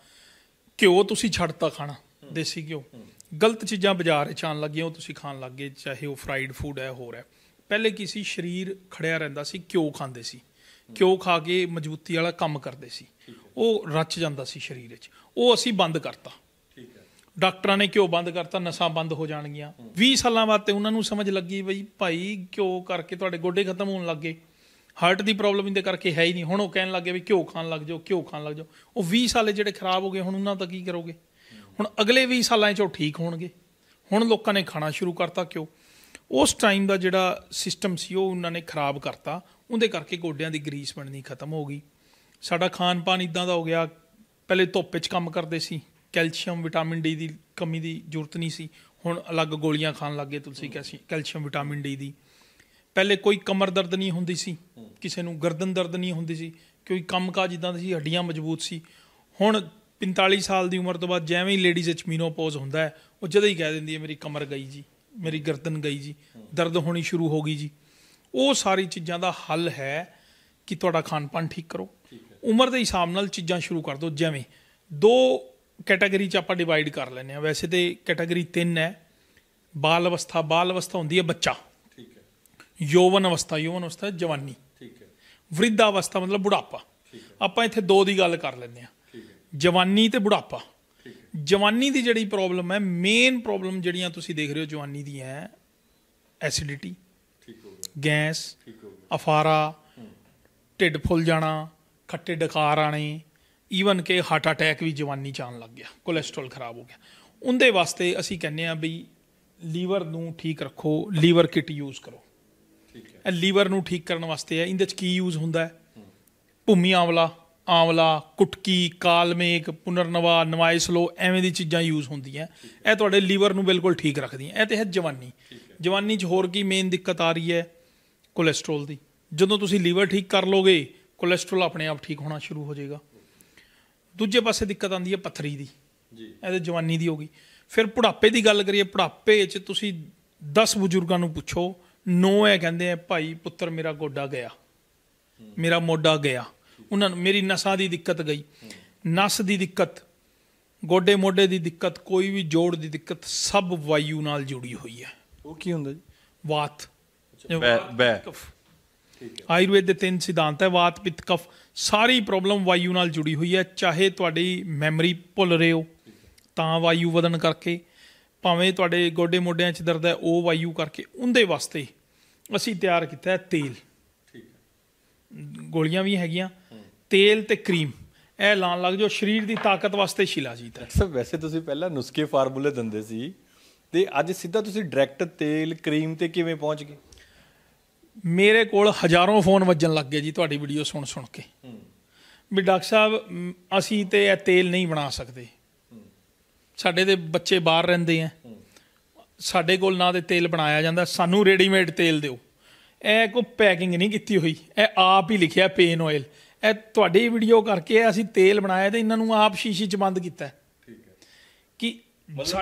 ਘਿਓ ਤੁਸੀਂ ਛੱਡਤਾ ਖਾਣਾ ਦੇਸੀ ਘਿਓ ਗਲਤ ਚੀਜ਼ਾਂ ਬਾਜ਼ਾਰ ਵਿੱਚ ਆਣ ਲੱਗੀਆਂ ਉਹ ਤੁਸੀਂ ਖਾਣ ਲੱਗੇ ਚਾਹੇ ਉਹ ਫਰਾਈਡ ਫੂਡ ਹੈ ਹੋਰ ਹੈ ਪਹਿਲੇ ਕੀ ਸੀ ਸਰੀਰ ਖੜਿਆ ਰਹਿੰਦਾ ਸੀ ਘਿਓ ਖਾਂਦੇ ਸੀ ਕਿਉਂ ਖਾ ਕੇ ਮਜ਼ਬੂਤੀ ਵਾਲਾ ਕੰਮ ਕਰਦੇ ਸੀ ਉਹ ਰਚ ਜਾਂਦਾ ਸੀ ਸਰੀਰ ਵਿੱਚ ਉਹ ਅਸੀਂ ਬੰਦ ਕਰਤਾ ਡਾਕਟਰਾਂ ਨੇ ਕਿਉਂ ਬੰਦ ਕਰਤਾ ਨਸਾਂ ਬੰਦ ਹੋ ਜਾਣਗੀਆਂ 20 ਸਾਲਾਂ ਬਾਅਦ ਤੇ ਉਹਨਾਂ ਨੂੰ ਸਮਝ ਲੱਗੀ ਬਈ ਭਾਈ ਕਿਉਂ ਕਰਕੇ ਤੁਹਾਡੇ ਗੋਡੇ ਖਤਮ ਹੋਣ ਲੱਗੇ ਹਾਰਟ ਦੀ ਪ੍ਰੋਬਲਮ ਇਹਦੇ ਕਰਕੇ ਹੈ ਹੀ ਨਹੀਂ ਹੁਣ ਉਹ ਕਹਿਣ ਲੱਗੇ ਵੀ ਕਿਉਂ ਖਾਣ ਲੱਗ ਜਾਓ ਕਿਉਂ ਖਾਣ ਲੱਗ ਜਾਓ ਉਹ 20 ਸਾਲੇ ਜਿਹੜੇ ਖਰਾਬ ਹੋ ਗਏ ਹੁਣ ਉਹਨਾਂ ਦਾ ਕੀ ਕਰੋਗੇ ਹੁਣ ਅਗਲੇ 20 ਸਾਲਾਂ 'ਚ ਉਹ ਠੀਕ ਹੋਣਗੇ ਹੁਣ ਲੋਕਾਂ ਨੇ ਖਾਣਾ ਸ਼ੁਰੂ ਕਰਤਾ ਕਿਉਂ ਉਸ ਟਾਈਮ ਦਾ ਜਿਹੜਾ ਸਿਸਟਮ ਸੀ ਉਹ ਉਹਨਾਂ ਨੇ ਖਰਾਬ ਕਰਤਾ ਉਹਦੇ ਕਰਕੇ ਗੋਡਿਆਂ ਦੀ ਗਰੀਸ ਬਣਨੀ ਖਤਮ ਹੋ ਗਈ ਸਾਡਾ ਖਾਣ ਪਾਣ ਇਦਾਂ ਦਾ ਹੋ ਗਿਆ ਪਹਿਲੇ ਧੁੱਪ 'ਚ ਕੰਮ ਕਰਦੇ ਸੀ ਕੈਲਸ਼ੀਅਮ ਵਿਟਾਮਿਨ ਡੀ ਦੀ ਕਮੀ ਦੀ ਜ਼ਰੂਰਤ ਨਹੀਂ ਸੀ ਹੁਣ ਅਲੱਗ ਗੋਲੀਆਂ ਖਾਣ ਲੱਗੇ ਸੀ ਕੈਲਸ਼ੀਅਮ ਵਿਟਾਮਿਨ ਡੀ ਦੀ ਪਹਿਲੇ ਕੋਈ ਕਮਰ ਦਰਦ ਨਹੀਂ ਹੁੰਦੀ ਸੀ ਕਿਸੇ ਨੂੰ ਗਰਦਨ ਦਰਦ ਨਹੀਂ ਹੁੰਦੀ ਸੀ ਕੋਈ ਕਾਜ ਇਦਾਂ ਦਾ ਸੀ ਹੱਡੀਆਂ ਮਜ਼ਬੂਤ ਸੀ ਹੁਣ 45 ਸਾਲ ਦੀ ਉਮਰ ਤੋਂ ਬਾਅਦ ਜਿਵੇਂ ਹੀ ਲੇਡੀਜ਼ ਵਿੱਚ ਮੀਨੋਪੌਜ਼ ਹੁੰਦਾ ਹੈ ਉਹ ਜਦ ਹੀ ਕਹਿ ਦਿੰਦੀ ਹੈ ਮੇਰੀ ਕਮਰ ਗਈ ਜੀ ਮੇਰੀ ਗਰਦਨ ਗਈ ਜੀ ਦਰਦ ਹੋਣੀ ਸ਼ੁਰੂ ਹੋ ਗਈ ਜੀ ਉਹ ਸਾਰੀ ਚੀਜ਼ਾਂ ਦਾ ਹੱਲ ਹੈ ਕਿ ਤੁਹਾਡਾ ਖਾਣ ਪਾਣ ਠੀਕ ਕਰੋ ਉਮਰ ਦੇ ਹਿਸਾਬ ਨਾਲ ਚੀਜ਼ਾਂ ਸ਼ੁਰੂ ਕਰ ਦਿਓ ਜਿਵੇਂ ਦੋ ਕੈਟਾਗਰੀ ਚ ਆਪਾਂ ਡਿਵਾਈਡ ਕਰ ਲੈਨੇ ਆ ਵੈਸੇ ਤੇ ਕੈਟਾਗਰੀ 3 ਹੈ ਬਾਲ ਅਵਸਥਾ ਬਾਲ ਅਵਸਥਾ ਹੁੰਦੀ ਹੈ ਬੱਚਾ ਠੀਕ ਹੈ ਯੋਵਨ ਅਵਸਥਾ ਯੋਵਨ ਅਵਸਥਾ ਜਵਾਨੀ ਠੀਕ ਹੈ ਵ੍ਰਿਧ ਅਵਸਥਾ ਮਤਲਬ ਬੁਢਾਪਾ ਆਪਾਂ ਇੱਥੇ ਦੋ ਦੀ ਗੱਲ ਕਰ ਲੈਨੇ ਆ ਜਵਾਨੀ ਤੇ ਬੁਢਾਪਾ ਜਵਾਨੀ ਦੀ ਜਿਹੜੀ ਪ੍ਰੋਬਲਮ ਹੈ ਮੇਨ ਪ੍ਰੋਬਲਮ ਜਿਹੜੀਆਂ ਤੁਸੀਂ ਦੇਖ ਰਹੇ ਹੋ ਜਵਾਨੀ ਦੀ ਹੈ ਐਸਿਡਿਟੀ ਗੈਸ ਅਫਾਰਾ ਢਿੱਡ ਫੁੱਲ ਜਾਣਾ ਖੱਟੇ ਡਕਾਰ ਆਣੇ ਈਵਨ ਕਿ ਹਾਰਟ ਅਟੈਕ ਵੀ ਜਵਾਨੀ ਚ ਆਣ ਲੱਗ ਗਿਆ ਕੋਲੇਸਟ੍ਰੋਲ ਖਰਾਬ ਹੋ ਗਿਆ ਉਹਦੇ ਵਾਸਤੇ ਅਸੀਂ ਕਹਿੰਦੇ ਆ ਵੀ ਲੀਵਰ ਨੂੰ ਠੀਕ ਰੱਖੋ ਲੀਵਰ ਕਿਟ ਯੂਜ਼ ਕਰੋ ਠੀਕ ਹੈ ਇਹ ਲੀਵਰ ਨੂੰ ਠੀਕ ਕਰਨ ਵਾਸਤੇ ਹੈ ਇਹਦੇ ਚ ਕੀ ਯੂਜ਼ ਹੁੰਦਾ ਹੈ ਭੂਮੀ ਆਵਲਾ ਆਵਲਾ ਕੁਟਕੀ ਕਾਲਮੇਕ ਪੁਨਰਨਵਾ ਨਵਾਇਸਲੋ ਐਵੇਂ ਦੀ ਚੀਜ਼ਾਂ ਯੂਜ਼ ਹੁੰਦੀਆਂ ਇਹ ਤੁਹਾਡੇ ਲੀਵਰ ਨੂੰ ਬਿਲਕੁਲ ਠੀਕ ਰੱਖਦੀਆਂ ਇਹ ਤੇ ਹੈ ਜਵਾਨੀ ਜਵਾਨੀ 'ਚ ਹੋਰ ਕੀ ਮੇਨ ਦਿੱਕਤ ਆ ਰਹੀ ਹੈ ਕੋਲੇਸਟ੍ਰੋਲ ਦੀ ਜਦੋਂ ਤੁਸੀਂ ਲੀਵਰ ਠੀਕ ਕਰ ਲੋਗੇ ਕੋਲੇਸਟ੍ਰੋਲ ਆਪਣੇ ਆਪ ਠੀਕ ਹੋਣਾ ਸ਼ੁਰੂ ਹੋ ਜਾਏਗਾ ਦੂਜੇ ਪਾਸੇ ਦਿੱਕਤ ਆਉਂਦੀ ਹੈ ਪੱਥਰੀ ਦੀ ਜੀ ਇਹਦੇ ਜਵਾਨੀ ਦੀ ਹੋ ਗਈ ਫਿਰ ਬੁਢਾਪੇ ਦੀ ਗੱਲ ਕਰੀਏ ਬੁਢਾਪੇ 'ਚ ਤੁਸੀਂ 10 ਬਜ਼ੁਰਗਾਂ ਨੂੰ ਪੁੱਛੋ ਨੋ ਹੈ ਕਹਿੰਦੇ ਆ ਭਾਈ ਪੁੱਤਰ ਮੇਰਾ ਗੋਡਾ ਗਿਆ ਮੇਰਾ ਮੋਢਾ ਗਿਆ ਉਹਨਾਂ ਨੂੰ ਮੇਰੀ ਨਸਾਂ ਦੀ ਦਿੱਕਤ ਗਈ ਨਸ ਦੀ ਦਿੱਕਤ ਗੋਡੇ ਮੋਢੇ ਦੀ ਦਿੱਕਤ ਕੋਈ ਵੀ ਜੋੜ ਦੀ ਦਿੱਕਤ ਸਭ ਵਾਯੂ ਨਾਲ ਜੁੜੀ ਹੋਈ ਹੈ ਉਹ ਕੀ ਹੁੰਦਾ ਜੀ ਵਾਤ ਵੈ ਆਯੁਰਵੇਦ ਦੇ ਤਿੰਨ ਸਿਧਾਂਤ ਹੈ ਵਾਤ ਪਿਤ ਕਫ ਸਾਰੀ ਪ੍ਰੋਬਲਮ ਵਾਯੂ ਨਾਲ ਜੁੜੀ ਹੋਈ ਹੈ ਚਾਹੇ ਤੁਹਾਡੀ ਮੈਮਰੀ ਭੁੱਲ ਰਹੇ ਹੋ ਤਾਂ ਵਾਯੂ ਵਧਨ ਕਰਕੇ ਭਾਵੇਂ ਤੁਹਾਡੇ ਗੋਡੇ ਮੋਢਿਆਂ 'ਚ ਦਰਦ ਹੈ ਉਹ ਵਾਯੂ ਕਰਕੇ ਉਹਦੇ ਵਾਸਤੇ ਅਸੀਂ ਤਿਆਰ ਕੀਤਾ ਹੈ ਤੇਲ ਗੋਲੀਆਂ ਵੀ ਹੈਗੀਆਂ ਤੇਲ ਤੇ ਕਰੀਮ ਇਹ ਲਾਣ ਲੱਗ ਜਾਓ ਸਰੀਰ ਦੀ ਤਾਕਤ ਵਾਸਤੇ ਸ਼ਿਲਾ ਜੀ ਤਾਂ ਸਰ ਵੈਸੇ ਤੁਸੀਂ ਪਹਿਲਾਂ ਨੁਸਖੇ ਫਾਰਮੂਲੇ ਦਿੰਦੇ ਸੀ ਤੇ ਅੱਜ ਸਿੱਧਾ ਤੁਸੀਂ ਡਾਇਰੈਕਟ ਤੇਲ ਕਰੀਮ ਤੇ ਕਿਵੇਂ ਪਹੁੰਚ ਗਏ ਮੇਰੇ ਕੋਲ ਹਜ਼ਾਰਾਂ ਫੋਨ ਵੱਜਣ ਲੱਗ ਗਏ ਜੀ ਤੁਹਾਡੀ ਵੀਡੀਓ ਸੁਣ ਸੁਣ ਕੇ ਵੀ ਡਾਕਟਰ ਸਾਹਿਬ ਅਸੀਂ ਤੇ ਇਹ ਤੇਲ ਨਹੀਂ ਬਣਾ ਸਕਦੇ ਸਾਡੇ ਦੇ ਬੱਚੇ ਬਾਹਰ ਰਹਿੰਦੇ ਆ ਸਾਡੇ ਕੋਲ ਨਾ ਤੇ ਤੇਲ ਬਣਾਇਆ ਜਾਂਦਾ ਸਾਨੂੰ ਰੈਡੀਮੇਡ ਤੇਲ ਦਿਓ ਇਹ ਕੋ ਪੈਕਿੰਗ ਨਹੀਂ ਕੀਤੀ ਹੋਈ ਇਹ ਆਪ ਹੀ ਲਿਖਿਆ ਪੇਨ ਆਇਲ ਇਹ ਤੁਹਾਡੀ ਵੀਡੀਓ ਕਰਕੇ ਅਸੀਂ ਤੇਲ ਬਣਾਇਆ ਤੇ ਇਹਨਾਂ ਨੂੰ ਆਪ ਸ਼ੀਸ਼ੀ ਚ ਬੰਦ ਕੀਤਾ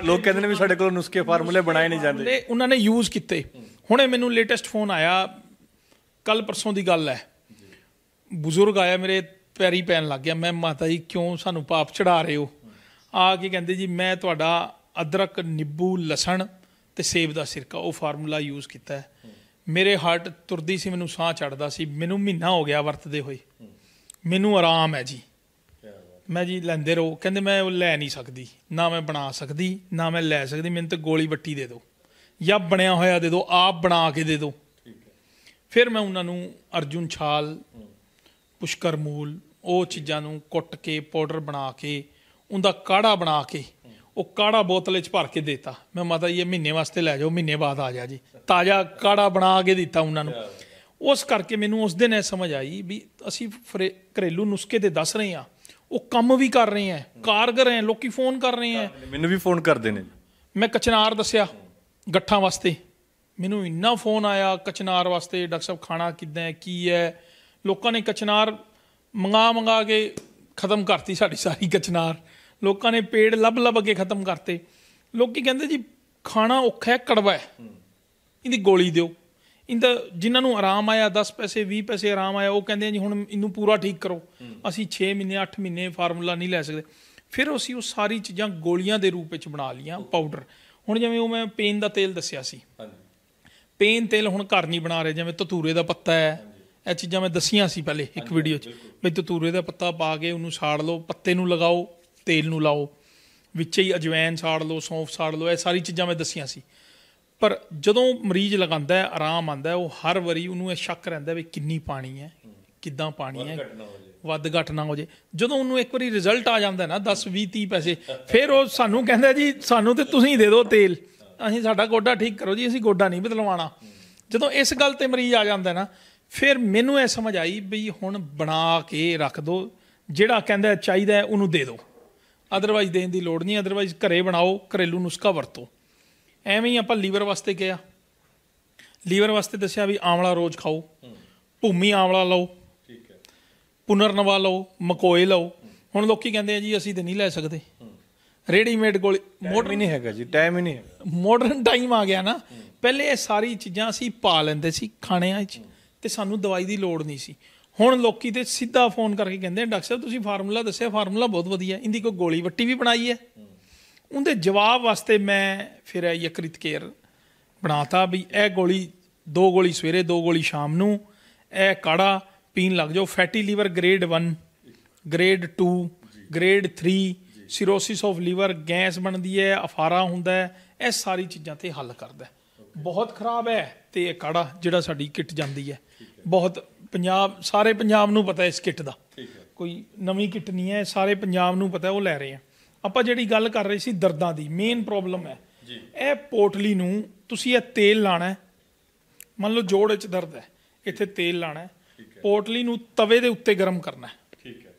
ਲੋਕ ਕਹਿੰਦੇ ਨੇ ਵੀ ਸਾਡੇ ਕੋਲ ਨੁਸਖੇ ਫਾਰਮੂਲੇ ਬਣਾਏ ਨਹੀਂ ਜਾਂਦੇ ਉਹਨਾਂ ਨੇ ਯੂਜ਼ ਕੀਤੇ ਹੁਣੇ ਮੈਨੂੰ ਲੇਟੈਸਟ ਫੋਨ ਆਇਆ ਕੱਲ ਪਰਸੋਂ ਦੀ ਗੱਲ ਹੈ ਬਜ਼ੁਰਗ ਆਇਆ ਮੇਰੇ ਪੈਰੀ ਪੈਣ ਲੱਗ ਗਿਆ ਮੈਂ ਮਾਤਾ ਜੀ ਕਿਉਂ ਸਾਨੂੰ ਪਾਪ ਚੜਾ ਰਹੇ ਹੋ ਆ ਕੇ ਕਹਿੰਦੇ ਜੀ ਮੈਂ ਤੁਹਾਡਾ ਅਦਰਕ ਨਿੰਬੂ ਲਸਣ ਤੇ ਸੇਬ ਦਾ ਸਿਰਕਾ ਉਹ ਫਾਰਮੂਲਾ ਯੂਜ਼ ਕੀਤਾ ਹੈ ਮੇਰੇ ਹਾਰਟ ਤੁਰਦੀ ਸੀ ਮੈਨੂੰ ਸਾਹ ਚੜਦਾ ਸੀ ਮੈਨੂੰ ਮਹੀਨਾ ਹੋ ਗਿਆ ਵਰਤਦੇ ਹੋਏ ਮੈਨੂੰ ਆਰਾਮ ਹੈ ਜੀ ਮੈਂ ਜੀ ਲੈਂਦੇ ਰੋ ਕਹਿੰਦੇ ਮੈਂ ਉਹ ਲੈ ਨਹੀਂ ਸਕਦੀ ਨਾ ਮੈਂ ਬਣਾ ਸਕਦੀ ਨਾ ਮੈਂ ਲੈ ਸਕਦੀ ਮੈਨੂੰ ਤਾਂ ਗੋਲੀ ਬੱਟੀ ਦੇ ਦਿਓ ਜਾਂ ਬਣਿਆ ਹੋਇਆ ਦੇ ਦਿਓ ਆਪ ਬਣਾ ਕੇ ਦੇ ਦਿਓ ਫਿਰ ਮੈਂ ਉਹਨਾਂ ਨੂੰ ਅਰਜੁਨ ਛਾਲ ਪੁਸ਼ਕਰ ਮੂਲ ਉਹ ਚੀਜ਼ਾਂ ਨੂੰ ਕੁੱਟ ਕੇ ਪਾਊਡਰ ਬਣਾ ਕੇ ਉਹਦਾ ਕਾੜਾ ਬਣਾ ਕੇ ਉਹ ਕਾੜਾ ਬੋਤਲ ਵਿੱਚ ਭਰ ਕੇ ਦਿੱਤਾ ਮੈਂ ਮਾਤਾ ਇਹ ਮਹੀਨੇ ਵਾਸਤੇ ਲੈ ਜਾਓ ਮਹੀਨੇ ਬਾਅਦ ਆ ਜਾ ਜੀ ਤਾਜ਼ਾ ਕਾੜਾ ਬਣਾ ਕੇ ਦਿੱਤਾ ਉਹਨਾਂ ਨੂੰ ਉਸ ਕਰਕੇ ਮੈਨੂੰ ਉਸ ਦਿਨ ਇਹ ਸਮਝ ਆਈ ਵੀ ਅਸੀਂ ਘਰੇਲੂ ਨੁਸਖੇ ਤੇ ਦੱਸ ਰਹੇ ਹਾਂ ਉਹ ਕੰਮ ਵੀ ਕਰ ਰਹੇ ਹੈ ਕਾਰਗਰ ਹੈ ਲੋਕੀ ਫੋਨ ਕਰ ਰਹੇ ਹੈ ਮੈਨੂੰ ਵੀ ਫੋਨ ਕਰਦੇ ਨੇ ਮੈਂ ਕਚਨਾਰ ਦੱਸਿਆ ਗੱਠਾਂ ਵਾਸਤੇ ਮੈਨੂੰ ਇੰਨਾ ਫੋਨ ਆਇਆ ਕਚਨਾਰ ਵਾਸਤੇ ਡਾਕਟਰ ਸਾਹਿਬ ਖਾਣਾ ਕਿਦਾਂ ਹੈ ਕੀ ਹੈ ਲੋਕਾਂ ਨੇ ਕਚਨਾਰ ਮੰਗਾ ਮੰਗਾ ਕੇ ਖਤਮ ਕਰਤੀ ਸਾਡੀ ਸਾਰੀ ਕਚਨਾਰ ਲੋਕਾਂ ਨੇ ਪੇੜ ਲੱਭ ਲੱਭ ਕੇ ਖਤਮ ਕਰਤੇ ਲੋਕੀ ਕਹਿੰਦੇ ਜੀ ਖਾਣਾ ਔਖਾ ਹੈ ਕੜਵਾ ਹੈ ਇਹਦੀ ਗੋਲੀ ਦਿਓ ਇੰਦਾ ਜਿਨ੍ਹਾਂ ਨੂੰ ਆਰਾਮ ਆਇਆ 10 ਪੈਸੇ 20 ਪੈਸੇ ਆਰਾਮ ਆਇਆ ਉਹ ਕਹਿੰਦੇ ਆ ਜੀ ਹੁਣ ਇਹਨੂੰ ਪੂਰਾ ਠੀਕ ਕਰੋ ਅਸੀਂ 6 ਮਹੀਨੇ 8 ਮਹੀਨੇ ਫਾਰਮੂਲਾ ਨਹੀਂ ਲੈ ਸਕਦੇ ਫਿਰ ਅਸੀਂ ਉਹ ਸਾਰੀ ਚੀਜ਼ਾਂ ਗੋਲੀਆਂ ਦੇ ਰੂਪ ਵਿੱਚ ਬਣਾ ਲੀਆਂ ਪਾਊਡਰ ਹੁਣ ਜਿਵੇਂ ਉਹ ਮੈਂ ਪੇਨ ਦਾ ਤੇਲ ਦੱਸਿਆ ਸੀ ਹਾਂਜੀ ਪੇਨ ਤੇਲ ਹੁਣ ਘਰ ਨਹੀਂ ਬਣਾ ਰਹੇ ਜਿਵੇਂ ਤਤੂਰੇ ਦਾ ਪੱਤਾ ਹੈ ਇਹ ਚੀਜ਼ਾਂ ਮੈਂ ਦਸੀਆਂ ਸੀ ਪਹਿਲੇ ਇੱਕ ਵੀਡੀਓ 'ਚ ਵੀ ਤਤੂਰੇ ਦਾ ਪੱਤਾ ਪਾ ਕੇ ਉਹਨੂੰ ਸਾੜ ਲਓ ਪੱਤੇ ਨੂੰ ਲਗਾਓ ਤੇਲ ਨੂੰ ਲਾਓ ਵਿੱਚੇ ਹੀ ਅਜਵੈਨ ਸਾੜ ਲਓ ਸੌਂਫ ਸਾੜ ਲਓ ਇਹ ਸਾਰੀ ਚੀਜ਼ਾਂ ਮੈਂ ਦਸੀਆਂ ਸੀ ਪਰ ਜਦੋਂ ਮਰੀਜ਼ ਲਗਾਉਂਦਾ ਹੈ ਆਰਾਮ ਆਂਦਾ ਉਹ ਹਰ ਵਾਰੀ ਉਹਨੂੰ ਇਹ ਸ਼ੱਕ ਰਹਿੰਦਾ ਵੀ ਕਿੰਨੀ ਪਾਣੀ ਹੈ ਕਿੱਦਾਂ ਪਾਣੀ ਹੈ ਵੱਧ ਘਟ ਨਾ ਹੋ ਜੇ ਜਦੋਂ ਉਹਨੂੰ ਇੱਕ ਵਾਰੀ ਰਿਜ਼ਲਟ ਆ ਜਾਂਦਾ ਨਾ 10 20 30 ਪੈਸੇ ਫਿਰ ਉਹ ਸਾਨੂੰ ਕਹਿੰਦਾ ਜੀ ਸਾਨੂੰ ਤੇ ਤੁਸੀਂ ਦੇ ਦਿਓ ਤੇਲ ਅਸੀਂ ਸਾਡਾ ਗੋਡਾ ਠੀਕ ਕਰੋ ਜੀ ਅਸੀਂ ਗੋਡਾ ਨਹੀਂ ਬਦਲਵਾਣਾ ਜਦੋਂ ਇਸ ਗੱਲ ਤੇ ਮਰੀਜ਼ ਆ ਜਾਂਦਾ ਨਾ ਫਿਰ ਮੈਨੂੰ ਇਹ ਸਮਝ ਆਈ ਵੀ ਹੁਣ ਬਣਾ ਕੇ ਰੱਖ ਦਿਓ ਜਿਹੜਾ ਕਹਿੰਦਾ ਚਾਹੀਦਾ ਉਹਨੂੰ ਦੇ ਦਿਓ ਅਦਰਵਾਈਜ਼ ਦੇਣ ਦੀ ਲੋੜ ਨਹੀਂ ਅਦਰਵਾਈਜ਼ ਘਰੇ ਬਣਾਓ ਘਰੇਲੂ ਨੁਸਖਾ ਵਰਤੋ ਐਵੇਂ ਹੀ ਆਪਾਂ ਲੀਵਰ ਵਾਸਤੇ ਗਿਆ ਲੀਵਰ ਵਾਸਤੇ ਦੱਸਿਆ ਵੀ ਆਮਲਾ ਰੋਜ਼ ਖਾਓ ਭੂਮੀ ਆਮਲਾ ਲਓ ਠੀਕ ਹੈ ਪੁਨਰਨਵਾ ਲਓ ਮਕੋਏ ਲਓ ਹੁਣ ਲੋਕੀ ਕਹਿੰਦੇ ਆ ਜੀ ਅਸੀਂ ਤੇ ਨਹੀਂ ਲੈ ਸਕਦੇ ਰੈਡੀਮੇਡ ਕੋਲ ਮੋਡਰਨ ਨਹੀਂ ਹੈਗਾ ਜੀ ਟਾਈਮ ਹੀ ਨਹੀਂ ਹੈਗਾ ਮਾਡਰਨ ਟਾਈਮ ਆ ਗਿਆ ਨਾ ਪਹਿਲੇ ਇਹ ਸਾਰੀ ਚੀਜ਼ਾਂ ਅਸੀਂ ਪਾ ਲੈਂਦੇ ਸੀ ਖਾਣਿਆਂ 'ਚ ਤੇ ਸਾਨੂੰ ਦਵਾਈ ਦੀ ਲੋੜ ਨਹੀਂ ਸੀ ਹੁਣ ਲੋਕੀ ਤੇ ਸਿੱਧਾ ਫੋਨ ਕਰਕੇ ਕਹਿੰਦੇ ਡਾਕਟਰ ਸਾਹਿਬ ਤੁਸੀਂ ਫਾਰਮੂਲਾ ਦੱਸਿਆ ਫਾਰਮੂਲਾ ਬਹੁਤ ਵਧੀਆ ਇੰਦੀ ਕੋਈ ਗੋਲੀ ਵੱਟੀ ਵੀ ਬਣਾਈ ਹੈ ਉਹਦੇ ਜਵਾਬ ਵਾਸਤੇ ਮੈਂ ਫਿਰ ਇਹ ਯਕਰਿਤ ਕੇਰ ਬਣਾਤਾ ਵੀ ਇਹ ਗੋਲੀ ਦੋ ਗੋਲੀ ਸਵੇਰੇ ਦੋ ਗੋਲੀ ਸ਼ਾਮ ਨੂੰ ਇਹ ਕਾੜਾ ਪੀਣ ਲੱਗ ਜਾਓ fatty liver grade 1 grade 2 grade 3 cirrhosis of liver gas ਬਣਦੀ ਹੈ ਅਫਾਰਾ ਹੁੰਦਾ ਹੈ ਇਹ ਸਾਰੀ ਚੀਜ਼ਾਂ ਤੇ ਹੱਲ ਕਰਦਾ ਹੈ ਬਹੁਤ ਖਰਾਬ ਹੈ ਤੇ ਇਹ ਕਾੜਾ ਜਿਹੜਾ ਸਾਡੀ ਕਿੱਟ ਜਾਂਦੀ ਹੈ ਬਹੁਤ ਪੰਜਾਬ ਸਾਰੇ ਪੰਜਾਬ ਨੂੰ ਪਤਾ ਇਸ ਕਿੱਟ ਦਾ ਕੋਈ ਨਵੀਂ ਕਿੱਟ ਨਹੀਂ ਹੈ ਸਾਰੇ ਪੰਜਾਬ ਨੂੰ ਪਤਾ ਉਹ ਲੈ ਰਹੇ ਆ ਆਪਾਂ ਜਿਹੜੀ ਗੱਲ ਕਰ ਰਹੇ ਸੀ ਦਰਦਾਂ ਦੀ ਮੇਨ ਪ੍ਰੋਬਲਮ ਹੈ ਜੀ ਇਹ ਪੋਟਲੀ ਨੂੰ ਤੁਸੀਂ ਇਹ ਤੇਲ ਲਾਣਾ ਮੰਨ ਲਓ ਜੋੜ ਵਿੱਚ ਦਰਦ ਹੈ ਇੱਥੇ ਤੇਲ ਲਾਣਾ ਪੋਟਲੀ ਨੂੰ ਤਵੇ ਦੇ ਉੱਤੇ ਗਰਮ ਕਰਨਾ ਠੀਕ ਹੈ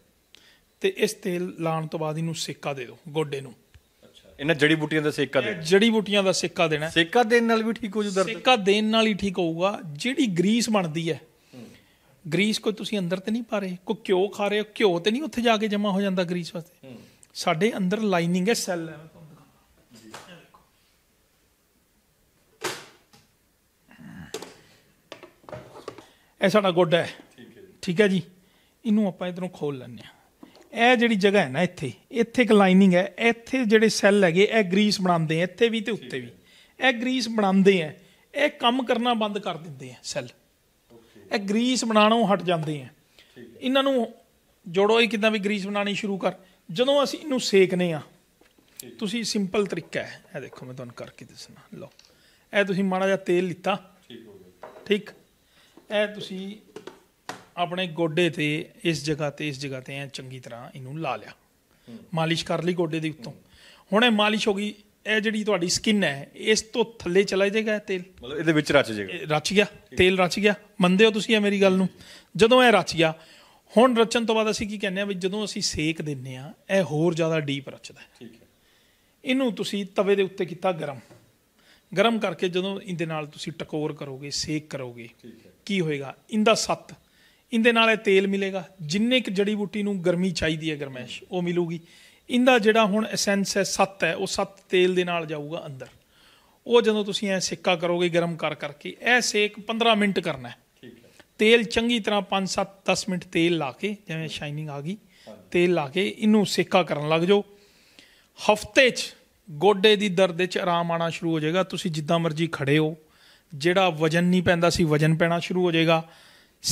ਤੇ ਇਸ ਤੇਲ ਲਾਣ ਤੋਂ ਬਾਅਦ ਇਹਨੂੰ ਸੇਕਾ ਦੇ ਦਿਓ ਗੋਡੇ ਨੂੰ ਇਹਨਾਂ ਜੜੀ ਬੂਟੀਆਂ ਦਾ ਸੇਕਾ ਦੇ ਜੜੀ ਬੂਟੀਆਂ ਦਾ ਸੇਕਾ ਦੇਣਾ ਸੇਕਾ ਦੇਣ ਨਾਲ ਵੀ ਠੀਕ ਹੋ ਜੂ ਦਰਦ ਸੇਕਾ ਦੇਣ ਨਾਲ ਹੀ ਠੀਕ ਹੋਊਗਾ ਜਿਹੜੀ ਗਰੀਸ ਬਣਦੀ ਹੈ ਗਰੀਸ ਕੋਈ ਤੁਸੀਂ ਅੰਦਰ ਤੇ ਨਹੀਂ ਪਾ ਰਹੇ ਕੋ ਘਿਓ ਖਾ ਰਹੇ ਹੋ ਘਿਓ ਤੇ ਨਹੀਂ ਉੱਥੇ ਜਾ ਕੇ ਜਮਾ ਹੋ ਜਾਂਦਾ ਗਰੀਸ ਵਾਸਤੇ ਸਾਡੇ ਅੰਦਰ ਲਾਈਨਿੰਗ ਹੈ ਸੈੱਲ ਹੈ ਇਹ ਸਾਡਾ ਗੋਡਾ ਹੈ ਠੀਕ ਹੈ ਜੀ ਇਹਨੂੰ ਆਪਾਂ ਇਧਰੋਂ ਖੋਲ ਲੈਂਦੇ ਆ ਇਹ ਜਿਹੜੀ ਜਗ੍ਹਾ ਹੈ ਨਾ ਇੱਥੇ ਇੱਥੇ ਇੱਕ ਲਾਈਨਿੰਗ ਹੈ ਇੱਥੇ ਜਿਹੜੇ ਸੈੱਲ ਹੈਗੇ ਇਹ ਗਰੀਸ ਬਣਾਉਂਦੇ ਆ ਇੱਥੇ ਵੀ ਤੇ ਉੱਤੇ ਵੀ ਇਹ ਗਰੀਸ ਬਣਾਉਂਦੇ ਆ ਇਹ ਕੰਮ ਕਰਨਾ ਬੰਦ ਕਰ ਦਿੰਦੇ ਆ ਸੈੱਲ ਇਹ ਗਰੀਸ ਬਣਾਉਣੋਂ ਹਟ ਜਾਂਦੇ ਆ ਇਹਨਾਂ ਨੂੰ ਜੋੜੋ ਇਹ ਕਿਦਾਂ ਵੀ ਗਰੀਸ ਬਣਾਣੀ ਸ਼ੁਰੂ ਕਰ ਜਦੋਂ ਅਸੀਂ ਇਹਨੂੰ ਸੇਕਨੇ ਆ ਤੁਸੀਂ ਸਿੰਪਲ ਤਰੀਕਾ ਹੈ ਇਹ ਦੇਖੋ ਮੈਂ ਤੁਹਾਨੂੰ ਕਰਕੇ ਦੱਸਣਾ ਲਓ ਇਹ ਤੁਸੀਂ ਮਾੜਾ ਜਿਹਾ ਤੇਲ ਲਿੱਤਾ ਠੀਕ ਹੋ ਗਿਆ ਠੀਕ ਇਹ ਤੁਸੀਂ ਆਪਣੇ ਗੋਡੇ ਤੇ ਇਸ ਜਗ੍ਹਾ ਤੇ ਇਸ ਜਗ੍ਹਾ ਤੇ ਐ ਚੰਗੀ ਤਰ੍ਹਾਂ ਇਹਨੂੰ ਲਾ ਲਿਆ ਮਾਲਿਸ਼ ਕਰ ਲਈ ਗੋਡੇ ਦੇ ਉੱਤੋਂ ਹੁਣ ਇਹ ਮਾਲਿਸ਼ ਹੋ ਗਈ ਇਹ ਜਿਹੜੀ ਤੁਹਾਡੀ ਸਕਿਨ ਹੈ ਇਸ ਤੋਂ ਥੱਲੇ ਚਲਾ ਜਾਏਗਾ ਤੇਲ ਮਤਲਬ ਇਹਦੇ ਵਿੱਚ ਰਚ ਜਾਏਗਾ ਰਚ ਗਿਆ ਤੇਲ ਰਚ ਗਿਆ ਮੰਨਦੇ ਹੋ ਤੁਸੀਂ ਇਹ ਮੇਰੀ ਗੱਲ ਨੂੰ ਜਦੋਂ ਇਹ ਰਚ ਗਿਆ ਹੁਣ ਰਚਣ ਤੋਂ ਬਾਅਦ ਅਸੀਂ ਕੀ ਕਹਿੰਦੇ ਆ ਵੀ ਜਦੋਂ ਅਸੀਂ ਸੇਕ ਦਿੰਨੇ ਆ ਇਹ ਹੋਰ ਜ਼ਿਆਦਾ ਡੀਪ ਰਚਦਾ ਠੀਕ ਹੈ ਇਹਨੂੰ ਤੁਸੀਂ ਤਵੇ ਦੇ ਉੱਤੇ ਕੀਤਾ ਗਰਮ ਗਰਮ ਕਰਕੇ ਜਦੋਂ ਇਹਦੇ ਨਾਲ ਤੁਸੀਂ ਟਕੋਰ ਕਰੋਗੇ ਸੇਕ ਕਰੋਗੇ ਕੀ ਹੋਏਗਾ ਇਹਦਾ ਸੱਤ ਇਹਦੇ ਨਾਲ ਇਹ ਤੇਲ ਮਿਲੇਗਾ ਜਿੰਨੇ ਇੱਕ ਜੜੀ ਬੂਟੀ ਨੂੰ ਗਰਮੀ ਚਾਹੀਦੀ ਹੈ ਗਰਮੈਸ਼ ਉਹ ਮਿਲੂਗੀ ਇਹਦਾ ਜਿਹੜਾ ਹੁਣ ਐਸੈਂਸ ਹੈ ਸੱਤ ਹੈ ਉਹ ਸੱਤ ਤੇਲ ਦੇ ਨਾਲ ਜਾਊਗਾ ਅੰਦਰ ਉਹ ਜਦੋਂ ਤੁਸੀਂ ਐ ਸਿੱਕਾ ਕਰੋਗੇ ਗਰਮ ਕਰ ਕਰਕੇ ਇਹ ਸੇਕ 15 ਮਿੰਟ ਕਰਨਾ ਹੈ ਤੇਲ ਚੰਗੀ ਤਰ੍ਹਾਂ 5 7 10 ਮਿੰਟ ਤੇਲ ਲਾ ਕੇ ਜਿਵੇਂ ਸ਼ਾਈਨਿੰਗ ਆ ਗਈ ਤੇਲ ਲਾ ਕੇ ਇਹਨੂੰ ਸੇਕਾ ਕਰਨ ਲੱਗ ਜਾਓ ਹਫਤੇ 'ਚ ਗੋਡੇ ਦੀ ਦਰਦ 'ਚ ਆਰਾਮ ਆਣਾ ਸ਼ੁਰੂ ਹੋ ਜਾਏਗਾ ਤੁਸੀਂ ਜਿੱਦਾਂ ਮਰਜ਼ੀ ਖੜੇ ਹੋ ਜਿਹੜਾ ਵਜਨ ਨਹੀਂ ਪੈਂਦਾ ਸੀ ਵਜਨ ਪੈਣਾ ਸ਼ੁਰੂ ਹੋ ਜਾਏਗਾ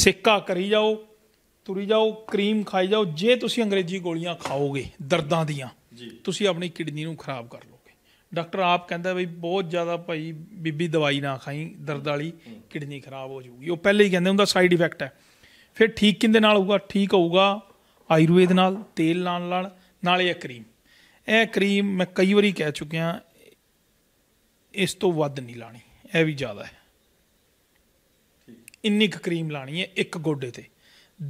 ਸੇਕਾ ਕਰੀ ਜਾਓ ਤੁਰੀ ਜਾਓ ਕਰੀਮ ਖਾਈ ਜਾਓ ਜੇ ਤੁਸੀਂ ਅੰਗਰੇਜ਼ੀ ਗੋਲੀਆਂ ਖਾਓਗੇ ਦਰਦਾਂ ਦੀਆਂ ਤੁਸੀਂ ਆਪਣੀ ਕਿਡਨੀ ਨੂੰ ਖਰਾਬ ਕਰ ਲਓ ਡਾਕਟਰ ਆਪ ਕਹਿੰਦਾ ਬਈ ਬਹੁਤ ਜ਼ਿਆਦਾ ਭਾਈ ਬੀਬੀ ਦਵਾਈ ਨਾ ਖਾਈ ਦਰਦ ਵਾਲੀ ਕਿਡਨੀ ਖਰਾਬ ਹੋ ਜਾਊਗੀ ਉਹ ਪਹਿਲੇ ਹੀ ਕਹਿੰਦੇ ਹੁੰਦਾ ਸਾਈਡ ਇਫੈਕਟ ਹੈ ਫਿਰ ਠੀਕ ਕਿੰਦੇ ਨਾਲ ਹੋਊਗਾ ਠੀਕ ਹੋਊਗਾ ਆਯੁਰਵੇਦ ਨਾਲ ਤੇਲ ਨਾਲ ਨਾਲ ਨਾਲੇ ਇਹ ਕਰੀਮ ਇਹ ਕਰੀਮ ਮੈਂ ਕਈ ਵਾਰੀ ਕਹਿ ਚੁੱਕਿਆ ਇਸ ਤੋਂ ਵੱਧ ਨਹੀਂ ਲਾਣੀ ਇਹ ਵੀ ਜ਼ਿਆਦਾ ਹੈ ਇੰਨੀ ਕੁ ਕਰੀਮ ਲਾਣੀ ਹੈ ਇੱਕ ਗੋਡੇ ਤੇ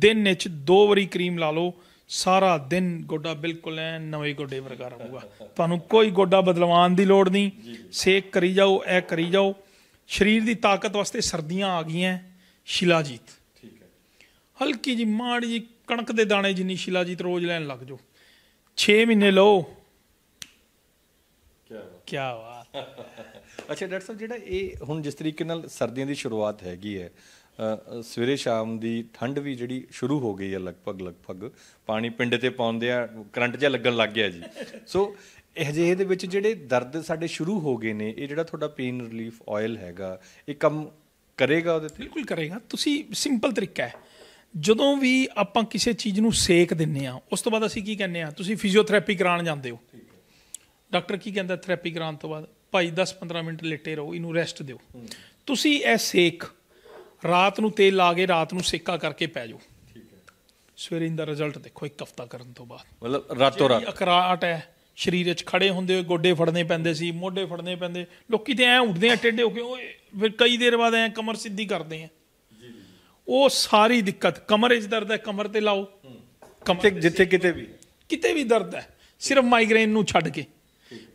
ਦਿਨ ਵਿੱਚ ਦੋ ਵਾਰੀ ਕਰੀਮ ਲਾ ਲਓ ਸਾਰਾ ਦਿਨ ਗੋਡਾ ਬਿਲਕੁਲ ਐ ਨਵੇਂ ਗੋਡੇ ਵਰਗਾ ਰਹੂਗਾ ਤੁਹਾਨੂੰ ਕੋਈ ਗੋਡਾ ਬਦਲਵਾਉਣ ਦੀ ਲੋੜ ਨਹੀਂ ਸੇਕ ਕਰੀ ਜਾਓ ਐ ਕਰੀ ਜਾਓ ਸਰੀਰ ਦੀ ਤਾਕਤ ਵਾਸਤੇ ਸਰਦੀਆਂ ਆ ਗਈਆਂ ਸ਼ਿਲਾਜੀਤ ਠੀਕ ਹੈ ਹਲਕੀ ਜੀ ਮਾੜੀ ਜੀ ਕਣਕ ਦੇ ਦਾਣੇ ਜਿੰਨੀ ਸ਼ਿਲਾਜੀਤ ਰੋਜ਼ ਲੈਣ ਲੱਗ ਜਾਓ 6 ਮਹੀਨੇ ਲਓ ਕੀ ਬਾਤ ਕੀ ਬਾਤ ਅੱਛਾ ਡਾਕਟਰ ਸਾਹਿਬ ਜਿਹੜਾ ਇਹ ਹੁਣ ਜਿਸ ਤਰੀਕੇ ਨਾਲ ਸਰਦੀਆਂ ਦੀ ਸ਼ੁਰੂਆਤ ਹੈਗੀ ਹੈ ਸਵੇਰੇ ਸ਼ਾਮ ਦੀ ਠੰਡ ਵੀ ਜਿਹੜੀ ਸ਼ੁਰੂ ਹੋ ਗਈ ਹੈ ਲਗਭਗ ਲਗਭਗ ਪਾਣੀ ਪਿੰਡ ਤੇ ਪਾਉਂਦੇ ਆ ਕਰੰਟ ਜਿਹਾ ਲੱਗਣ ਲੱਗ ਗਿਆ ਜੀ ਸੋ ਇਹ ਜਿਹੇ ਦੇ ਵਿੱਚ ਜਿਹੜੇ ਦਰਦ ਸਾਡੇ ਸ਼ੁਰੂ ਹੋ ਗਏ ਨੇ ਇਹ ਜਿਹੜਾ ਤੁਹਾਡਾ ਪੇਨ ਰਿਲੀਫ ਆਇਲ ਹੈਗਾ ਇਹ ਕੰਮ ਕਰੇਗਾ ਉਹਦੇ ਤੇ ਬਿਲਕੁਲ ਕਰੇਗਾ ਤੁਸੀਂ ਸਿੰਪਲ ਤਰੀਕਾ ਹੈ ਜਦੋਂ ਵੀ ਆਪਾਂ ਕਿਸੇ ਚੀਜ਼ ਨੂੰ ਸੇਕ ਦਿੰਨੇ ਆ ਉਸ ਤੋਂ ਬਾਅਦ ਅਸੀਂ ਕੀ ਕਹਿੰਨੇ ਆ ਤੁਸੀਂ ਫਿਜ਼ੀਓਥੈਰੇਪੀ ਕਰਾਉਣ ਜਾਂਦੇ ਹੋ ਡਾਕਟਰ ਕੀ ਕਹਿੰਦਾ ਥੈਰੇਪੀ ਕਰਾਉਣ ਤੋਂ ਬਾਅਦ ਭਾਈ 10-15 ਮਿੰਟ ਲੇਟੇ ਰਹੋ ਇਹਨੂੰ ਰੈਸਟ ਦਿਓ ਤੁਸੀਂ ਇਹ ਸੇਕ ਰਾਤ ਨੂੰ ਤੇਲ ਲਾ ਕੇ ਰਾਤ ਨੂੰ ਸੇਕਾ ਕਰਕੇ ਪੈ ਜਾਓ ਠੀਕ ਹੈ ਸਵੇਰੇ ਇਹਦਾ ਰਿਜ਼ਲਟ ਦੇਖੋ ਇੱਕ ਹਫਤਾ ਕਰਨ ਤੋਂ ਬਾਅਦ ਮਤਲਬ ਰਾਤੋ ਰਾਤ ਅਕਰਾਟ ਹੈ ਸਰੀਰ ਵਿੱਚ ਖੜੇ ਹੁੰਦੇ ਹੋਏ ਗੋਡੇ ਫੜਨੇ ਪੈਂਦੇ ਸੀ ਮੋਢੇ ਫੜਨੇ ਪੈਂਦੇ ਲੋਕੀ ਤੇ ਐ ਉੱਠਦੇ ਆ ਟੇਢੇ ਹੋ ਕੇ ਓਏ ਫਿਰ ਕਈ ਦੇਰ ਬਾਅਦ ਐ ਕਮਰ ਸਿੱਧੀ ਕਰਦੇ ਆ ਜੀ ਜੀ ਉਹ ਸਾਰੀ ਦਿੱਕਤ ਕਮਰ ਇਸ ਦਰਦ ਹੈ ਕਮਰ ਤੇ ਲਾਓ ਕਿਤੇ ਜਿੱਥੇ ਕਿਤੇ ਵੀ ਕਿਤੇ ਵੀ ਦਰਦ ਹੈ ਸਿਰਫ ਮਾਈਗ੍ਰੇਨ ਨੂੰ ਛੱਡ ਕੇ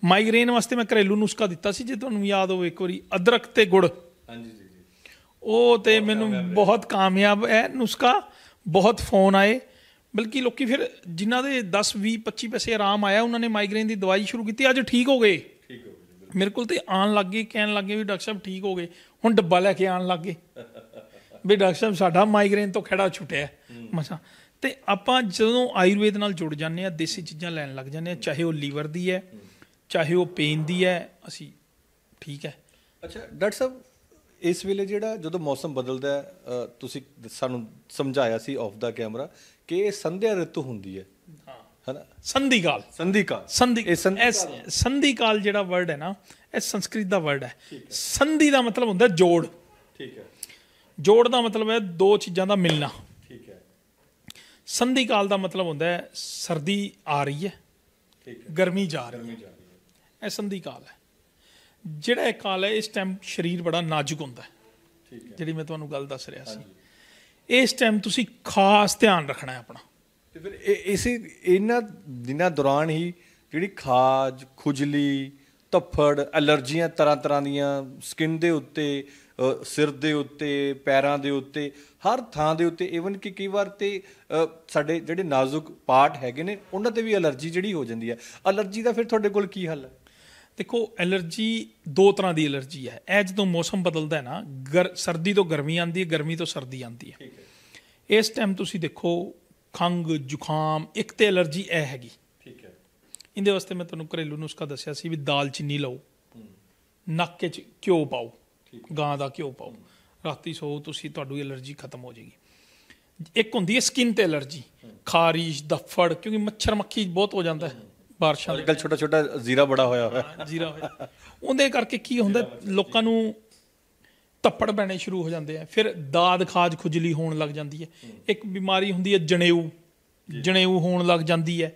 ਮਾਈਗ੍ਰੇਨ ਵਾਸਤੇ ਮੈਂ ਘਰੇਲੂ ਨੁਸਖਾ ਦਿੱਤਾ ਸੀ ਜੇ ਤੁਹਾਨੂੰ ਯਾਦ ਹੋਵੇ ਇੱਕ ਵਾਰੀ ਅਦਰਕ ਤੇ ਗੁੜ ਹਾਂਜੀ ਜੀ ਉਹ ਤੇ ਮੈਨੂੰ ਬਹੁਤ ਕਾਮਯਾਬ ਹੈ ਨੁਸਖਾ ਬਹੁਤ ਫੋਨ ਆਏ ਬਲਕਿ ਲੋਕੀ ਫਿਰ ਜਿਨ੍ਹਾਂ ਦੇ 10 20 25 ਪੈਸੇ ਆਰਾਮ ਆਇਆ ਉਹਨਾਂ ਨੇ ਮਾਈਗ੍ਰੇਨ ਦੀ ਦਵਾਈ ਸ਼ੁਰੂ ਕੀਤੀ ਅੱਜ ਠੀਕ ਹੋ ਗਏ ਠੀਕ ਹੋ ਗਏ ਮੇਰੇ ਕੋਲ ਤੇ ਆਣ ਲੱਗ ਗਏ ਕਹਿਣ ਲੱਗ ਗਏ ਵੀ ਡਾਕਟਰ ਸਾਹਿਬ ਠੀਕ ਹੋ ਗਏ ਹੁਣ ਡੱਬਾ ਲੈ ਕੇ ਆਣ ਲੱਗ ਗਏ ਵੀ ਡਾਕਟਰ ਸਾਹਿਬ ਸਾਡਾ ਮਾਈਗ੍ਰੇਨ ਤੋਂ ਖੜਾ ਛੁੱਟਿਆ ਮਸਾ ਤੇ ਆਪਾਂ ਜਦੋਂ ਆਯੁਰਵੇਦ ਨਾਲ ਜੁੜ ਜਾਂਦੇ ਆ ਦੇਸੀ ਚੀਜ਼ਾਂ ਲੈਣ ਲੱਗ ਜਾਂਦੇ ਆ ਚਾਹੇ ਉਹ ਲੀਵਰ ਦੀ ਹੈ ਚਾਹੇ ਉਹ ਪੇਨ ਦੀ ਹੈ ਅਸੀਂ ਠੀਕ ਹੈ ਅੱਛਾ ਡਾਕਟਰ ਸਾਹਿਬ ਇਸ ਵੇਲੇ ਜਿਹੜਾ ਜਦੋਂ ਮੌਸਮ ਬਦਲਦਾ ਹੈ ਤੁਸੀਂ ਸਾਨੂੰ ਸਮਝਾਇਆ ਸੀ ਆਫ ਦਾ ਕੈਮਰਾ ਕਿ ਇਹ ਸੰਧਿਆ ਰਿਤੂ ਹੁੰਦੀ ਹੈ ਹਾਂ ਹਨਾ ਸੰਧੀ ਕਾਲ ਸੰਧੀ ਕਾਲ ਸੰਧੀ ਇਹ ਸੰਧੀ ਕਾਲ ਜਿਹੜਾ ਵਰਡ ਹੈ ਨਾ ਇਹ ਸੰਸਕ੍ਰਿਤ ਦਾ ਵਰਡ ਹੈ ਸੰਧੀ ਦਾ ਮਤਲਬ ਹੁੰਦਾ ਜੋੜ ਠੀਕ ਹੈ ਜੋੜ ਦਾ ਮਤਲਬ ਹੈ ਦੋ ਚੀਜ਼ਾਂ ਦਾ ਮਿਲਣਾ ਠੀਕ ਹੈ ਸੰਧੀ ਕਾਲ ਦਾ ਮਤਲਬ ਹੁੰਦਾ ਹੈ ਸਰਦੀ ਆ ਰਹੀ ਹੈ ਠੀਕ ਹੈ ਗਰਮੀ ਜਾ ਰਹੀ ਹੈ ਇਹ ਸੰਧੀ ਕਾਲ ਹੈ ਜਿਹੜਾ ਇਹ ਕਾਲ ਹੈ ਇਸ ਟਾਈਮ ਸਰੀਰ ਬੜਾ ਨਾਜ਼ੁਕ ਹੁੰਦਾ ਹੈ ਠੀਕ ਹੈ ਜਿਹੜੀ ਮੈਂ ਤੁਹਾਨੂੰ ਗੱਲ ਦੱਸ ਰਿਹਾ ਸੀ ਇਸ ਟਾਈਮ ਤੁਸੀਂ ਖਾਸ ਧਿਆਨ ਰੱਖਣਾ ਹੈ ਆਪਣਾ ਤੇ ਫਿਰ ਇਸੇ ਇਹਨਾਂ ਦਿਨਾਂ ਦੌਰਾਨ ਹੀ ਜਿਹੜੀ ਖਾਜ ਖੁਜਲੀ ਤਫੜ ਅਲਰਜੀਆਂ ਤਰ੍ਹਾਂ ਤਰ੍ਹਾਂ ਦੀਆਂ ਸਕਿਨ ਦੇ ਉੱਤੇ ਸਿਰ ਦੇ ਉੱਤੇ ਪੈਰਾਂ ਦੇ ਉੱਤੇ ਹਰ ਥਾਂ ਦੇ ਉੱਤੇ ਇਵਨ ਕਿ ਕਈ ਵਾਰ ਤੇ ਸਾਡੇ ਜਿਹੜੇ ਨਾਜ਼ੁਕ ਪਾਰਟ ਹੈਗੇ ਨੇ ਉਹਨਾਂ ਤੇ ਵੀ ਅਲਰਜੀ ਜਿਹੜੀ ਹੋ ਜਾਂਦੀ ਹੈ ਅਲਰਜੀ ਦਾ ਫਿਰ ਤੁਹਾਡੇ ਕੋਲ ਕੀ ਹੱਲ ਹੈ ਦੇਖੋ ਐਲਰਜੀ ਦੋ ਤਰ੍ਹਾਂ ਦੀ ਐਲਰਜੀ ਹੈ ਇਹ ਜਦੋਂ ਮੌਸਮ ਬਦਲਦਾ ਹੈ ਨਾ ਸਰਦੀ ਤੋਂ ਗਰਮੀ ਆਉਂਦੀ ਹੈ ਗਰਮੀ ਤੋਂ ਸਰਦੀ ਆਉਂਦੀ ਹੈ ਠੀਕ ਇਸ ਟਾਈਮ ਤੁਸੀਂ ਦੇਖੋ ਖੰਗ ਜ਼ੁਕਾਮ ਇੱਕ ਤੇ ਐਲਰਜੀ ਇਹ ਹੈਗੀ ਠੀਕ ਹੈ ਇਹਦੇ ਵਾਸਤੇ ਮੈਂ ਤੁਹਾਨੂੰ ਘਰੇਲੂ ਨੁਸਖਾ ਦੱਸਿਆ ਸੀ ਵੀ ਦਾਲ ਚੀਨੀ ਲਓ ਨੱਕ 'ਚ ਘਿਓ ਪਾਓ ਗਾਂ ਦਾ ਘਿਓ ਪਾਓ ਰਾਤੀ ਸੋ ਤੁਸੀਂ ਤੁਹਾਡੀ ਐਲਰਜੀ ਖਤਮ ਹੋ ਜਾਏਗੀ ਇੱਕ ਹੁੰਦੀ ਹੈ ਸਕਿਨ ਤੇ ਐਲਰਜੀ ਖਾਰਿਸ਼ ਦਫੜ ਕਿਉਂਕਿ ਮੱਛਰ ਮੱਖੀ ਬਹੁਤ ਹੋ ਜਾਂਦਾ ਹੈ ਬਾਰਿਸ਼ਾਂ ਦੇ ਅੱਜਕੱਲ ਛੋਟਾ ਛੋਟਾ ਜ਼ੀਰਾ ਬੜਾ ਹੋਇਆ ਹੋਇਆ ਜ਼ੀਰਾ ਹੋਇਆ ਉਹਦੇ ਕਰਕੇ ਕੀ ਹੁੰਦਾ ਲੋਕਾਂ ਨੂੰ ਤੱਪੜ ਪੈਣੇ ਸ਼ੁਰੂ ਹੋ ਜਾਂਦੇ ਆ ਫਿਰ ਦਾਦ ਖਾਜ ਖੁਜਲੀ ਹੋਣ ਲੱਗ ਜਾਂਦੀ ਹੈ ਇੱਕ ਬਿਮਾਰੀ ਹੁੰਦੀ ਹੈ ਜਣੇਊ ਜਣੇਊ ਹੋਣ ਲੱਗ ਜਾਂਦੀ ਹੈ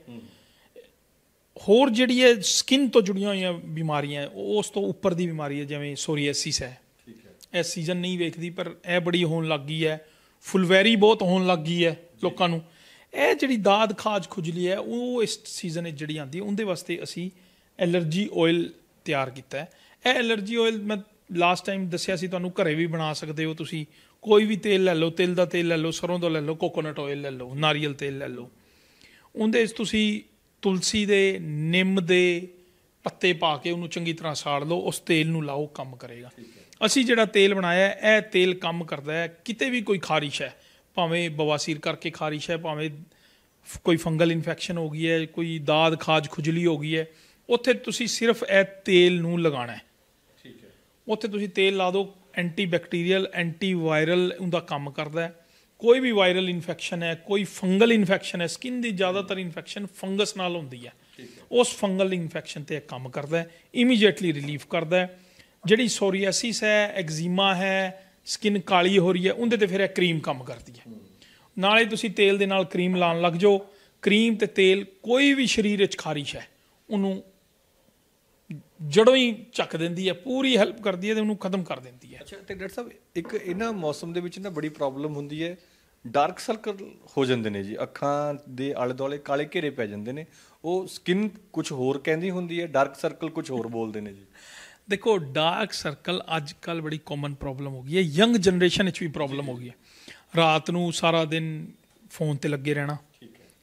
ਹੋਰ ਜਿਹੜੀ ਹੈ ਸਕਿਨ ਤੋਂ ਜੁੜੀਆਂ ਹੋਈਆਂ ਬਿਮਾਰੀਆਂ ਉਸ ਤੋਂ ਉੱਪਰ ਦੀ ਬਿਮਾਰੀ ਹੈ ਜਿਵੇਂ ਸੋਰੀਐਸਿਸ ਹੈ ਹੈ ਇਹ ਸੀਜ਼ਨ ਨਹੀਂ ਵੇਖਦੀ ਪਰ ਇਹ ਬੜੀ ਹੋਣ ਲੱਗ ਗਈ ਹੈ ਫੁਲਵੈਰੀ ਬਹੁਤ ਹੋਣ ਲੱਗ ਗਈ ਹੈ ਲੋਕਾਂ ਨੂੰ ਇਹ ਜਿਹੜੀ ਦਾਦ ਖਾਜ ਖੁਜਲੀ ਹੈ ਉਹ ਇਸ ਸੀਜ਼ਨ ਵਿੱਚ ਜਿਹੜੀ ਆਂਦੀ ਹੈ ਉਹਦੇ ਵਾਸਤੇ ਅਸੀਂ ਐਲਰਜੀ ਆਇਲ ਤਿਆਰ ਕੀਤਾ ਹੈ ਇਹ ਐਲਰਜੀ ਆਇਲ ਮੈਂ ਲਾਸਟ ਟਾਈਮ ਦੱਸਿਆ ਸੀ ਤੁਹਾਨੂੰ ਘਰੇ ਵੀ ਬਣਾ ਸਕਦੇ ਹੋ ਤੁਸੀਂ ਕੋਈ ਵੀ ਤੇਲ ਲੈ ਲਓ ਤਿਲ ਦਾ ਤੇਲ ਲੈ ਲਓ ਸਰੋਂ ਦਾ ਲੈ ਲਓ ਕੋਕੋਨਟ ਆਇਲ ਲੈ ਲਓ ਨਾਰੀਅਲ ਤੇਲ ਲੈ ਲਓ ਉਹਦੇ ਵਿੱਚ ਤੁਸੀਂ ਤੁਲਸੀ ਦੇ ਨਿੰਮ ਦੇ ਪੱਤੇ ਪਾ ਕੇ ਉਹਨੂੰ ਚੰਗੀ ਤਰ੍ਹਾਂ ਸਾੜ ਲਓ ਉਸ ਤੇਲ ਨੂੰ ਲਾਓ ਕੰਮ ਕਰੇਗਾ ਅਸੀਂ ਜਿਹੜਾ ਤੇਲ ਬਣਾਇਆ ਹੈ ਇਹ ਤੇਲ ਕੰਮ ਕਰਦਾ ਹੈ ਕਿਤੇ ਵੀ ਕੋਈ ਖਾਰਿਸ਼ ਹੈ ਭਾਵੇਂ ਬਵਾਸੀਰ ਕਰਕੇ ਖਾਰਿਸ਼ ਹੈ ਭਾਵੇਂ ਕੋਈ ਫੰਗਲ ਇਨਫੈਕਸ਼ਨ ਹੋ ਗਈ ਹੈ ਕੋਈ ਦਾਦ ਖਾਜ ਖੁਜਲੀ ਹੋ ਗਈ ਹੈ ਉੱਥੇ ਤੁਸੀਂ ਸਿਰਫ ਇਹ ਤੇਲ ਨੂੰ ਲਗਾਣਾ ਹੈ ਠੀਕ ਹੈ ਉੱਥੇ ਤੁਸੀਂ ਤੇਲ ਲਾ ਦਿਓ ਐਂਟੀ ਬੈਕਟੀਰੀਅਲ ਐਂਟੀ ਵਾਇਰਲ ਉਹਦਾ ਕੰਮ ਕਰਦਾ ਹੈ ਕੋਈ ਵੀ ਵਾਇਰਲ ਇਨਫੈਕਸ਼ਨ ਹੈ ਕੋਈ ਫੰਗਲ ਇਨਫੈਕਸ਼ਨ ਹੈ ਸਕਿਨ ਦੀ ਜ਼ਿਆਦਾਤਰ ਇਨਫੈਕਸ਼ਨ ਫੰਗਸ ਨਾਲ ਹੁੰਦੀ ਹੈ ਉਸ ਫੰਗਲ ਇਨਫੈਕਸ਼ਨ ਤੇ ਕੰਮ ਕਰਦਾ ਹੈ ਇਮੀਡੀਏਟਲੀ ਰਿਲੀਫ ਕਰਦਾ ਹੈ ਜਿਹੜੀ ਸੋਰੀਐਸਿਸ ਹੈ ਐਗਜ਼ੀਮਾ ਹੈ ਸਕਿਨ ਕਾਲੀ ਹੋ ਰਹੀ ਹੈ ਉਹਦੇ ਤੇ ਫਿਰ ਇਹ ਕਰੀਮ ਕੰਮ ਕਰਦੀ ਹੈ ਨਾਲੇ ਤੁਸੀਂ ਤੇਲ ਦੇ ਨਾਲ ਕਰੀਮ ਲਾਣ ਲੱਗ ਜਾਓ ਕਰੀਮ ਤੇ ਤੇਲ ਕੋਈ ਵੀ ਸਰੀਰ ਵਿੱਚ ਖਾਰਿਸ਼ ਹੈ ਉਹਨੂੰ ਜੜੋਂ ਹੀ ਚੱਕ ਦਿੰਦੀ ਹੈ ਪੂਰੀ ਹੈਲਪ ਕਰਦੀ ਹੈ ਤੇ ਉਹਨੂੰ ਖਤਮ ਕਰ ਦਿੰਦੀ ਹੈ ਅੱਛਾ ਤੇ ਡਾਕਟਰ ਸਾਹਿਬ ਇੱਕ ਇਹਨਾਂ ਮੌਸਮ ਦੇ ਵਿੱਚ ਨਾ ਬੜੀ ਪ੍ਰੋਬਲਮ ਹੁੰਦੀ ਹੈ ਡਾਰਕ ਸਰਕਲ ਹੋ ਜਾਂਦੇ ਨੇ ਜੀ ਅੱਖਾਂ ਦੇ ਆਲੇ ਦੁਆਲੇ ਕਾਲੇ ਘੇਰੇ ਪੈ ਜਾਂਦੇ ਨੇ ਉਹ ਸਕਿਨ ਕੁਝ ਹੋਰ ਕਹਿੰਦੀ ਹੁੰਦੀ ਹੈ ਡਾਰਕ ਸਰਕਲ ਕੁਝ ਹੋਰ ਬੋਲਦੇ ਨੇ ਜੀ ਦੇਖੋ ਡਾਰਕ ਸਰਕਲ ਅੱਜ ਕੱਲ ਬੜੀ ਕਾਮਨ ਪ੍ਰੋਬਲਮ ਹੋ ਗਈ ਹੈ ਯੰਗ ਜਨਰੇਸ਼ਨ ਵਿੱਚ ਵੀ ਪ੍ਰੋਬਲਮ ਹੋ ਗਈ ਹੈ ਰਾਤ ਨੂੰ ਸਾਰਾ ਦਿਨ ਫੋਨ ਤੇ ਲੱਗੇ ਰਹਿਣਾ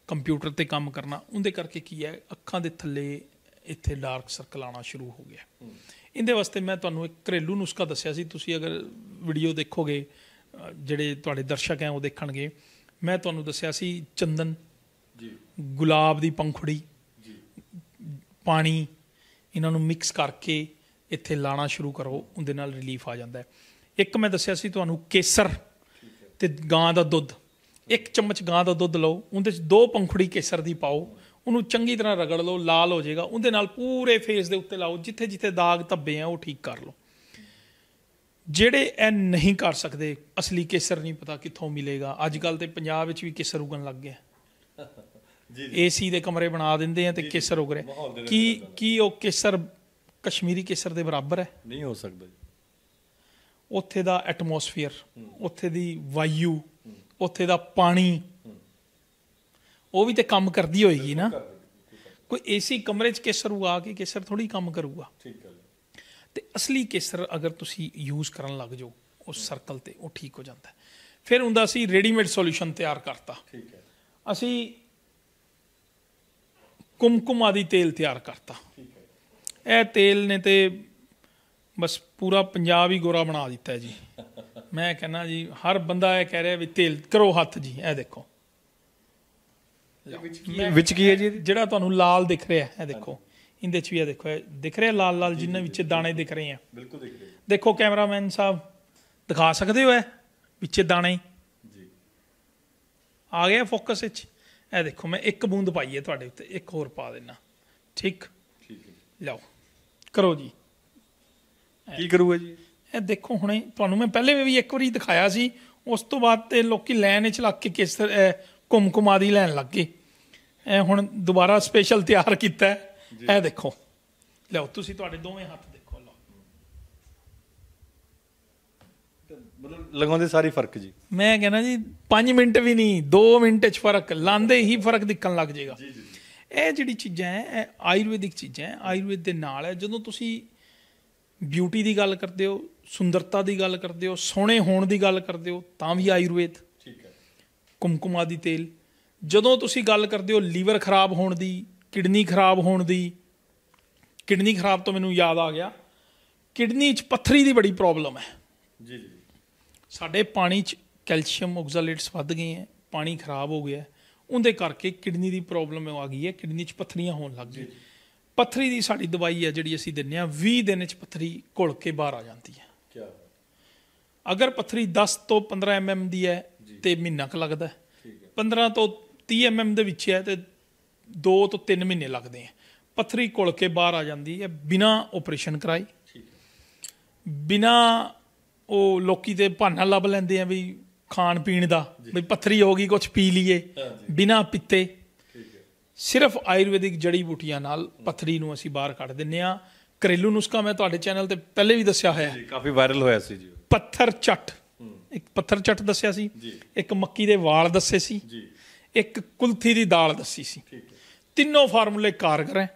ਕੰਪਿਊਟਰ ਤੇ ਕੰਮ ਕਰਨਾ ਉਹਦੇ ਕਰਕੇ ਕੀ ਹੈ ਅੱਖਾਂ ਦੇ ਥੱਲੇ ਇੱਥੇ ਡਾਰਕ ਸਰਕਲ ਆਣਾ ਸ਼ੁਰੂ ਹੋ ਗਿਆ ਇਹਦੇ ਵਾਸਤੇ ਮੈਂ ਤੁਹਾਨੂੰ ਇੱਕ ਘਰੇਲੂ ਨੁਸਖਾ ਦੱਸਿਆ ਸੀ ਤੁਸੀਂ ਅਗਰ ਵੀਡੀਓ ਦੇਖੋਗੇ ਜਿਹੜੇ ਤੁਹਾਡੇ ਦਰਸ਼ਕ ਹੈ ਉਹ ਦੇਖਣਗੇ ਮੈਂ ਤੁਹਾਨੂੰ ਦੱਸਿਆ ਸੀ ਚੰਦਨ ਜੀ ਗੁਲਾਬ ਦੀ ਪੰਖੜੀ ਜੀ ਪਾਣੀ ਇਹਨਾਂ ਨੂੰ ਮਿਕਸ ਕਰਕੇ ਇੱਥੇ ਲਾਣਾ ਸ਼ੁਰੂ ਕਰੋ ਉਹਦੇ ਨਾਲ ਰਿਲੀਫ ਆ ਜਾਂਦਾ ਹੈ ਇੱਕ ਮੈਂ ਦੱਸਿਆ ਸੀ ਤੁਹਾਨੂੰ ਕੇਸਰ ਤੇ ਗਾਂ ਦਾ ਦੁੱਧ ਇੱਕ ਚਮਚ ਗਾਂ ਦਾ ਦੁੱਧ ਲਓ ਉਹਦੇ ਵਿੱਚ ਦੋ ਪੰਖੜੀ ਕੇਸਰ ਦੀ ਪਾਓ ਉਹਨੂੰ ਚੰਗੀ ਤਰ੍ਹਾਂ ਰਗੜ ਲਓ ਲਾਲ ਹੋ ਜਾਏਗਾ ਉਹਦੇ ਨਾਲ ਪੂਰੇ ਫੇਸ ਦੇ ਉੱਤੇ ਲਾਓ ਜਿੱਥੇ ਜਿੱਥੇ ਦਾਗ ਧੱਬੇ ਆ ਉਹ ਠੀਕ ਕਰ ਲਓ ਜਿਹੜੇ ਇਹ ਨਹੀਂ ਕਰ ਸਕਦੇ ਅਸਲੀ ਕੇਸਰ ਨਹੀਂ ਪਤਾ ਕਿੱਥੋਂ ਮਿਲੇਗਾ ਅੱਜ ਕੱਲ ਤੇ ਪੰਜਾਬ ਵਿੱਚ ਵੀ ਕੇਸਰ ਉਗਣ ਲੱਗ ਗਿਆ ਜੀ ਏਸੀ ਦੇ ਕਮਰੇ ਬਣਾ ਦਿੰਦੇ ਆ ਤੇ ਕੇਸਰ ਉਗ ਰਿਹਾ ਕੀ ਕੀ ਉਹ ਕੇਸਰ ਕਸ਼ਮੀਰੀ ਕੇਸਰ ਦੇ ਬਰਾਬਰ ਹੈ ਨਹੀਂ ਹੋ ਸਕਦਾ ਜੀ ਉੱਥੇ ਦਾ ਐਟਮੋਸਫੀਅਰ ਉੱਥੇ ਦੀ ਵਾਯੂ ਉੱਥੇ ਦਾ ਪਾਣੀ ਉਹ ਵੀ ਤੇ ਕੰਮ ਕਰਦੀ ਹੋਏਗੀ ਨਾ ਕੋਈ ਏਸੀ ਕਮਰੇ 'ਚ ਕੇਸਰ ਉਗਾ ਕੇ ਕੇਸਰ ਥੋੜੀ ਕੰਮ ਕਰੂਗਾ ਠੀਕ ਹੈ ਤੇ ਅਸਲੀ ਕੇਸਰ ਅਗਰ ਤੁਸੀਂ ਯੂਜ਼ ਕਰਨ ਲੱਗ ਜਾਓ ਉਸ ਸਰਕਲ ਤੇ ਉਹ ਠੀਕ ਹੋ ਜਾਂਦਾ ਫਿਰ ਹੁੰਦਾ ਸੀ ਰੈਡੀਮੇਡ ਸੋਲੂਸ਼ਨ ਤਿਆਰ ਕਰਤਾ ਠੀਕ ਹੈ ਅਸੀਂ ਕੁਮਕੁਮ ਆਦੀ ਤੇਲ ਤਿਆਰ ਕਰਤਾ ਠੀਕ ਇਹ ਤੇਲ ਨੇ ਤੇ ਬਸ ਪੂਰਾ ਪੰਜਾਬ ਹੀ ਗੋਰਾ ਬਣਾ ਦਿੱਤਾ ਜੀ ਮੈਂ ਕਹਿੰਦਾ ਜੀ ਹਰ ਬੰਦਾ ਇਹ ਕਹਿ ਰਿਹਾ ਵੀ ਤੇਲ ਕਰੋ ਹੱਥ ਜੀ ਇਹ ਦੇਖੋ ਵਿੱਚ ਕੀ ਹੈ ਜੀ ਜਿਹੜਾ ਤੁਹਾਨੂੰ ਲਾਲ ਦਿਖ ਰਿਹਾ ਹੈ ਇਹ ਦੇਖੋ ਇਹਦੇ ਚ ਵੀ ਇਹ ਦੇਖੋ ਦਿਖ ਰਿਹਾ ਲਾਲ ਲਾਲ ਜਿੰਨੇ ਵਿੱਚ ਦਾਣੇ ਦਿਖ ਰਹੇ ਆ ਬਿਲਕੁਲ ਦਿਖ ਰਹੇ ਦੇਖੋ ਕੈਮਰਾਮੈਨ ਸਾਹਿਬ ਦਿਖਾ ਸਕਦੇ ਹੋ ਇਹ ਵਿੱਚ ਦਾਣੇ ਜੀ ਆ ਗਿਆ ਫੋਕਸ ਵਿੱਚ ਇਹ ਦੇਖੋ ਮੈਂ ਇੱਕ ਬੂੰਦ ਪਾਈ ਹੈ ਤੁਹਾਡੇ ਉੱਤੇ ਇੱਕ ਹੋਰ ਪਾ ਦੇਣਾ ਠੀਕ ਠੀਕ ਲਓ ਕਰੋ ਜੀ ਕੀ ਕਰੂਗਾ ਜੀ ਇਹ ਦੇਖੋ ਹੁਣੇ ਤੁਹਾਨੂੰ ਮੈਂ ਪਹਿਲੇ ਵੀ ਇੱਕ ਵਾਰੀ ਦਿਖਾਇਆ ਸੀ ਉਸ ਤੋਂ ਬਾਅਦ ਤੇ ਲੋਕੀ ਲੈਣ ਚ ਲੱਗ ਕੇ ਕਿਸ ਕੁਮਕੁਮਾਦੀ ਲੈਣ ਲੱਗ ਗਏ ਇਹ ਹੁਣ ਦੁਬਾਰਾ ਸਪੈਸ਼ਲ ਤਿਆਰ ਕੀਤਾ ਹੈ ਇਹ ਦੇਖੋ ਲਓ ਤੁਸੀਂ ਤੁਹਾਡੇ ਦੋਵੇਂ ਹੱਥ ਦੇਖੋ ਲਓ ਮਤਲਬ ਲਗਾਉਂਦੇ ਸਾਰੀ ਫਰਕ ਜੀ ਮੈਂ ਕਹਿੰਦਾ ਜੀ 5 ਮਿੰਟ ਵੀ ਨਹੀਂ 2 ਮਿੰਟ ਚ ਫਰਕ ਲਾਂਦੇ ਹੀ ਫਰਕ ਦਿਖਣ ਲੱਗ ਜਾਏਗਾ ਜੀ ਜੀ ਇਹ ਜਿਹੜੀ ਚੀਜ਼ਾਂ ਹੈ ਇਹ ਆਯੁਰਵੈਦਿਕ ਚੀਜ਼ਾਂ ਹੈ ਆਯੁਰਵੈਦ ਦੇ ਨਾਲ ਹੈ ਜਦੋਂ ਤੁਸੀਂ ਬਿਊਟੀ ਦੀ ਗੱਲ ਕਰਦੇ ਹੋ ਸੁੰਦਰਤਾ ਦੀ ਗੱਲ ਕਰਦੇ ਹੋ ਸੋਹਣੇ ਹੋਣ ਦੀ ਗੱਲ ਕਰਦੇ ਹੋ ਤਾਂ ਵੀ ਆਯੁਰਵੇਦ ਠੀਕ ਹੈ ਕੁਮਕੁਮ ਆਦੀ ਤੇਲ ਜਦੋਂ ਤੁਸੀਂ ਗੱਲ ਕਰਦੇ ਹੋ ਲੀਵਰ ਖਰਾਬ ਹੋਣ ਦੀ ਕਿਡਨੀ ਖਰਾਬ ਹੋਣ ਦੀ ਕਿਡਨੀ ਖਰਾਬ ਤੋਂ ਮੈਨੂੰ ਯਾਦ ਆ ਗਿਆ ਕਿਡਨੀ 'ਚ ਪੱਥਰੀ ਦੀ ਬੜੀ ਪ੍ਰੋਬਲਮ ਹੈ ਜੀ ਜੀ ਸਾਡੇ ਪਾਣੀ 'ਚ ਕੈਲਸ਼ੀਅਮ ਆਕਸਾਲੇਟਸ ਵੱਧ ਗਏ ਹੈ ਪਾਣੀ ਖਰਾਬ ਹੋ ਗਿਆ ਉਹਦੇ ਕਰਕੇ ਕਿਡਨੀ ਦੀ ਪ੍ਰੋਬਲਮ ਆ ਗਈ ਹੈ ਕਿਡਨੀ 'ਚ ਪੱਥਰੀਆਂ ਹੋਣ ਲੱਗ ਗਈ ਪੱਥਰੀ ਦੀ ਸਾਡੀ ਦਵਾਈ ਹੈ ਜਿਹੜੀ ਅਸੀਂ ਦਿੰਨੇ ਆ 20 ਦਿਨ 'ਚ ਪੱਥਰੀ ਘੁਲ ਕੇ ਬਾਹਰ ਆ ਜਾਂਦੀ ਹੈ ਕੀ ਅਗਰ ਪੱਥਰੀ 10 ਤੋਂ 15 mm ਦੀ ਹੈ ਤੇ ਮਹੀਨਾ ਕੁ ਲੱਗਦਾ ਹੈ 15 ਤੋਂ 30 mm ਦੇ ਵਿੱਚ ਹੈ ਤੇ 2 ਤੋਂ 3 ਮਹੀਨੇ ਲੱਗਦੇ ਆ ਪੱਥਰੀ ਘੁਲ ਕੇ ਬਾਹਰ ਆ ਜਾਂਦੀ ਹੈ ਬਿਨਾ ਆਪਰੇਸ਼ਨ ਕਰਾਈ ਬਿਨਾ ਉਹ ਲੋਕੀ ਤੇ ਭਾਨਾ ਲੱਭ ਲੈਂਦੇ ਆ ਵੀ ਖਾਣ ਪੀਣ ਦਾ ਵੀ ਪੱਥਰੀ ਹੋ ਗਈ ਕੁਝ ਪੀ ਲਈਏ ਬਿਨਾ ਪਿੱਤੇ ਸਿਰਫ ਆਯੁਰਵੈਦਿਕ ਜੜੀ ਬੂਟੀਆਂ ਨਾਲ ਪੱਥਰੀ ਨੂੰ ਅਸੀਂ ਬਾਹਰ ਕੱਢ ਦਿੰਨੇ ਆ ਘਰੇਲੂ ਨੁਸਖਾ ਮੈਂ ਤੁਹਾਡੇ ਚੈਨਲ ਤੇ ਪਹਿਲੇ ਵੀ ਦੱਸਿਆ ਹੋਇਆ ਹੈ ਜੀ ਕਾਫੀ ਵਾਇਰਲ ਹੋਇਆ ਸੀ ਜੀ ਪੱਥਰ ਚੱਟ ਇੱਕ ਪੱਥਰ ਚੱਟ ਦੱਸਿਆ ਸੀ ਇੱਕ ਮੱਕੀ ਦੇ ਵਾਲ ਦੱਸੇ ਸੀ ਜੀ ਇੱਕ ਕੁਲਥੀ ਦੀ ਦਾਲ ਦੱਸੀ ਸੀ ਤਿੰਨੋਂ ਫਾਰਮੂਲੇ ਕਾਰਗਰ ਹੈ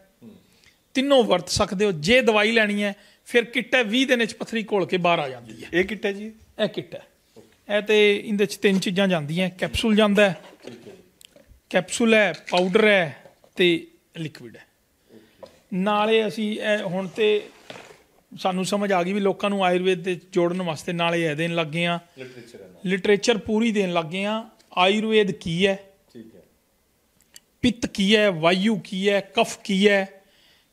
ਤਿੰਨੋਂ ਵਰਤ ਸਕਦੇ ਹੋ ਜੇ ਦਵਾਈ ਲੈਣੀ ਹੈ ਫਿਰ ਕਿੱਟ ਹੈ 20 ਦਿਨ ਵਿੱਚ ਪੱਥਰੀ ਘੋਲ ਕੇ ਬਾਹਰ ਆ ਜਾਂਦੀ ਹੈ ਇਹ ਕਿੱਟ ਹੈ ਜੀ ਇਹ ਕਿੱਟ ਹੈ ਇਹ ਤੇ ਇਹਦੇ ਚ ਤਿੰਨ ਚੀਜ਼ਾਂ ਜਾਂਦੀਆਂ ਕੈਪਸੂਲ ਜਾਂਦਾ ਹੈ ਕੈਪਸੂਲ ਹੈ ਪਾਊਡਰ ਹੈ ਤੇ ਲਿਕਵਿਡ ਹੈ ਨਾਲੇ ਅਸੀਂ ਇਹ ਹੁਣ ਤੇ ਸਾਨੂੰ ਸਮਝ ਆ ਗਈ ਵੀ ਲੋਕਾਂ ਨੂੰ ਆਯੁਰਵੇਦ ਦੇ ਜੋੜਨ ਵਾਸਤੇ ਨਾਲੇ ਇਹ ਦੇਣ ਲੱਗੇ ਆ ਲਿਟਰੇਚਰ ਪੂਰੀ ਦੇਣ ਲੱਗੇ ਆ ਆਯੁਰਵੇਦ ਕੀ ਹੈ ਠੀਕ ਹੈ ਪਿੱਤ ਕੀ ਹੈ ਵਾਯੂ ਕੀ ਹੈ ਕਫ ਕੀ ਹੈ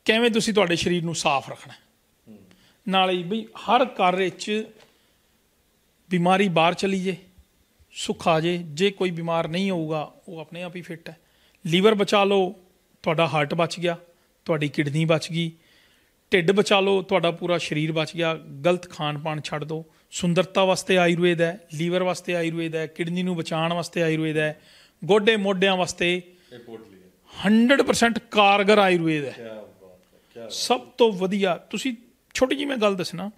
ਕਿਵੇਂ ਤੁਸੀਂ ਤੁਹਾਡੇ ਸਰੀਰ ਨੂੰ ਸਾਫ਼ ਰੱਖਣਾ ਨਾਲੇ ਵੀ ਹਰ ਕਾਰਜ 'ਚ ਬਿਮਾਰੀ ਬਾਹਰ ਚਲੀ ਜੇ ਸੁੱਖ ਆ ਜੇ ਜੇ ਕੋਈ ਬਿਮਾਰ ਨਹੀਂ ਹੋਊਗਾ ਉਹ ਆਪਣੇ ਆਪ ਹੀ ਫਿੱਟ ਹੈ ਲੀਵਰ ਬਚਾ ਲਓ ਤੁਹਾਡਾ ਹਾਰਟ ਬਚ ਗਿਆ ਤੁਹਾਡੀ ਕਿਡਨੀ ਬਚ ਗਈ ਢਿੱਡ ਬਚਾ ਲਓ ਤੁਹਾਡਾ ਪੂਰਾ ਸਰੀਰ ਬਚ ਗਿਆ ਗਲਤ ਖਾਣ ਪਾਣ ਛੱਡ ਦਿਓ ਸੁੰਦਰਤਾ ਵਾਸਤੇ ਆਯੁਰਵੇਦ ਹੈ ਲੀਵਰ ਵਾਸਤੇ ਆਯੁਰਵੇਦ ਹੈ ਕਿਡਨੀ ਨੂੰ ਬਚਾਉਣ ਵਾਸਤੇ ਆਯੁਰਵੇਦ ਹੈ ਗੋਡੇ ਮੋਢਿਆਂ ਵਾਸਤੇ 100% ਕਾਰਗਰ ਆਯੁਰਵੇਦ ਹੈ ਸਭ ਤੋਂ ਵਧੀਆ ਤੁਸੀਂ ਛੋਟੀ ਜਿਹੀ ਮੈਂ ਗੱਲ ਦੱਸਣਾ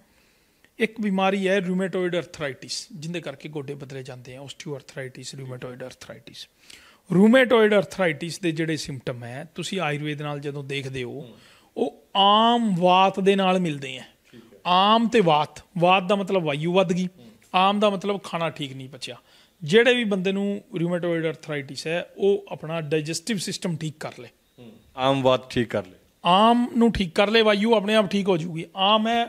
ਇੱਕ ਬਿਮਾਰੀ ਹੈ ਰੂਮੇਟੋਇਡ ਆਰਥਰਾਈਟਿਸ ਜਿੰਦੇ ਕਰਕੇ ਗੋਡੇ ਬਦਲੇ ਜਾਂਦੇ ਆ arthritis rheumatoid arthritis rheumatoid arthritis ਦੇ ਜਿਹੜੇ ਸਿੰਪਟਮ ਹੈ ਤੁਸੀਂ ਆਯੁਰਵੇਦ ਨਾਲ ਜਦੋਂ ਦੇਖਦੇ ਹੋ ਉਹ ਆਮ ਵਾਤ ਦੇ ਨਾਲ ਮਿਲਦੇ ਆ ਆਮ ਤੇ ਵਾਤ ਵਾਤ ਦਾ ਮਤਲਬ ਵਾਯੂ ਵੱਧ ਗਈ ਆਮ ਦਾ ਮਤਲਬ ਖਾਣਾ ਠੀਕ ਨਹੀਂ ਪਚਿਆ ਜਿਹੜੇ ਵੀ ਬੰਦੇ ਨੂੰ ਰੂਮੇਟੋਇਡ ਆਰਥਰਾਈਟਿਸ ਹੈ ਉਹ ਆਪਣਾ ਡਾਈਜੈਸਟਿਵ ਸਿਸਟਮ ਠੀਕ ਕਰ ਲੇ ਆਮ ਵਾਤ ਠੀਕ ਕਰ ਲੇ ਆਮ ਨੂੰ ਠੀਕ ਕਰ ਲੇ ਵਾਯੂ ਆਪਣੇ ਆਪ ਠੀਕ ਹੋ ਜੂਗੀ ਆਮ ਹੈ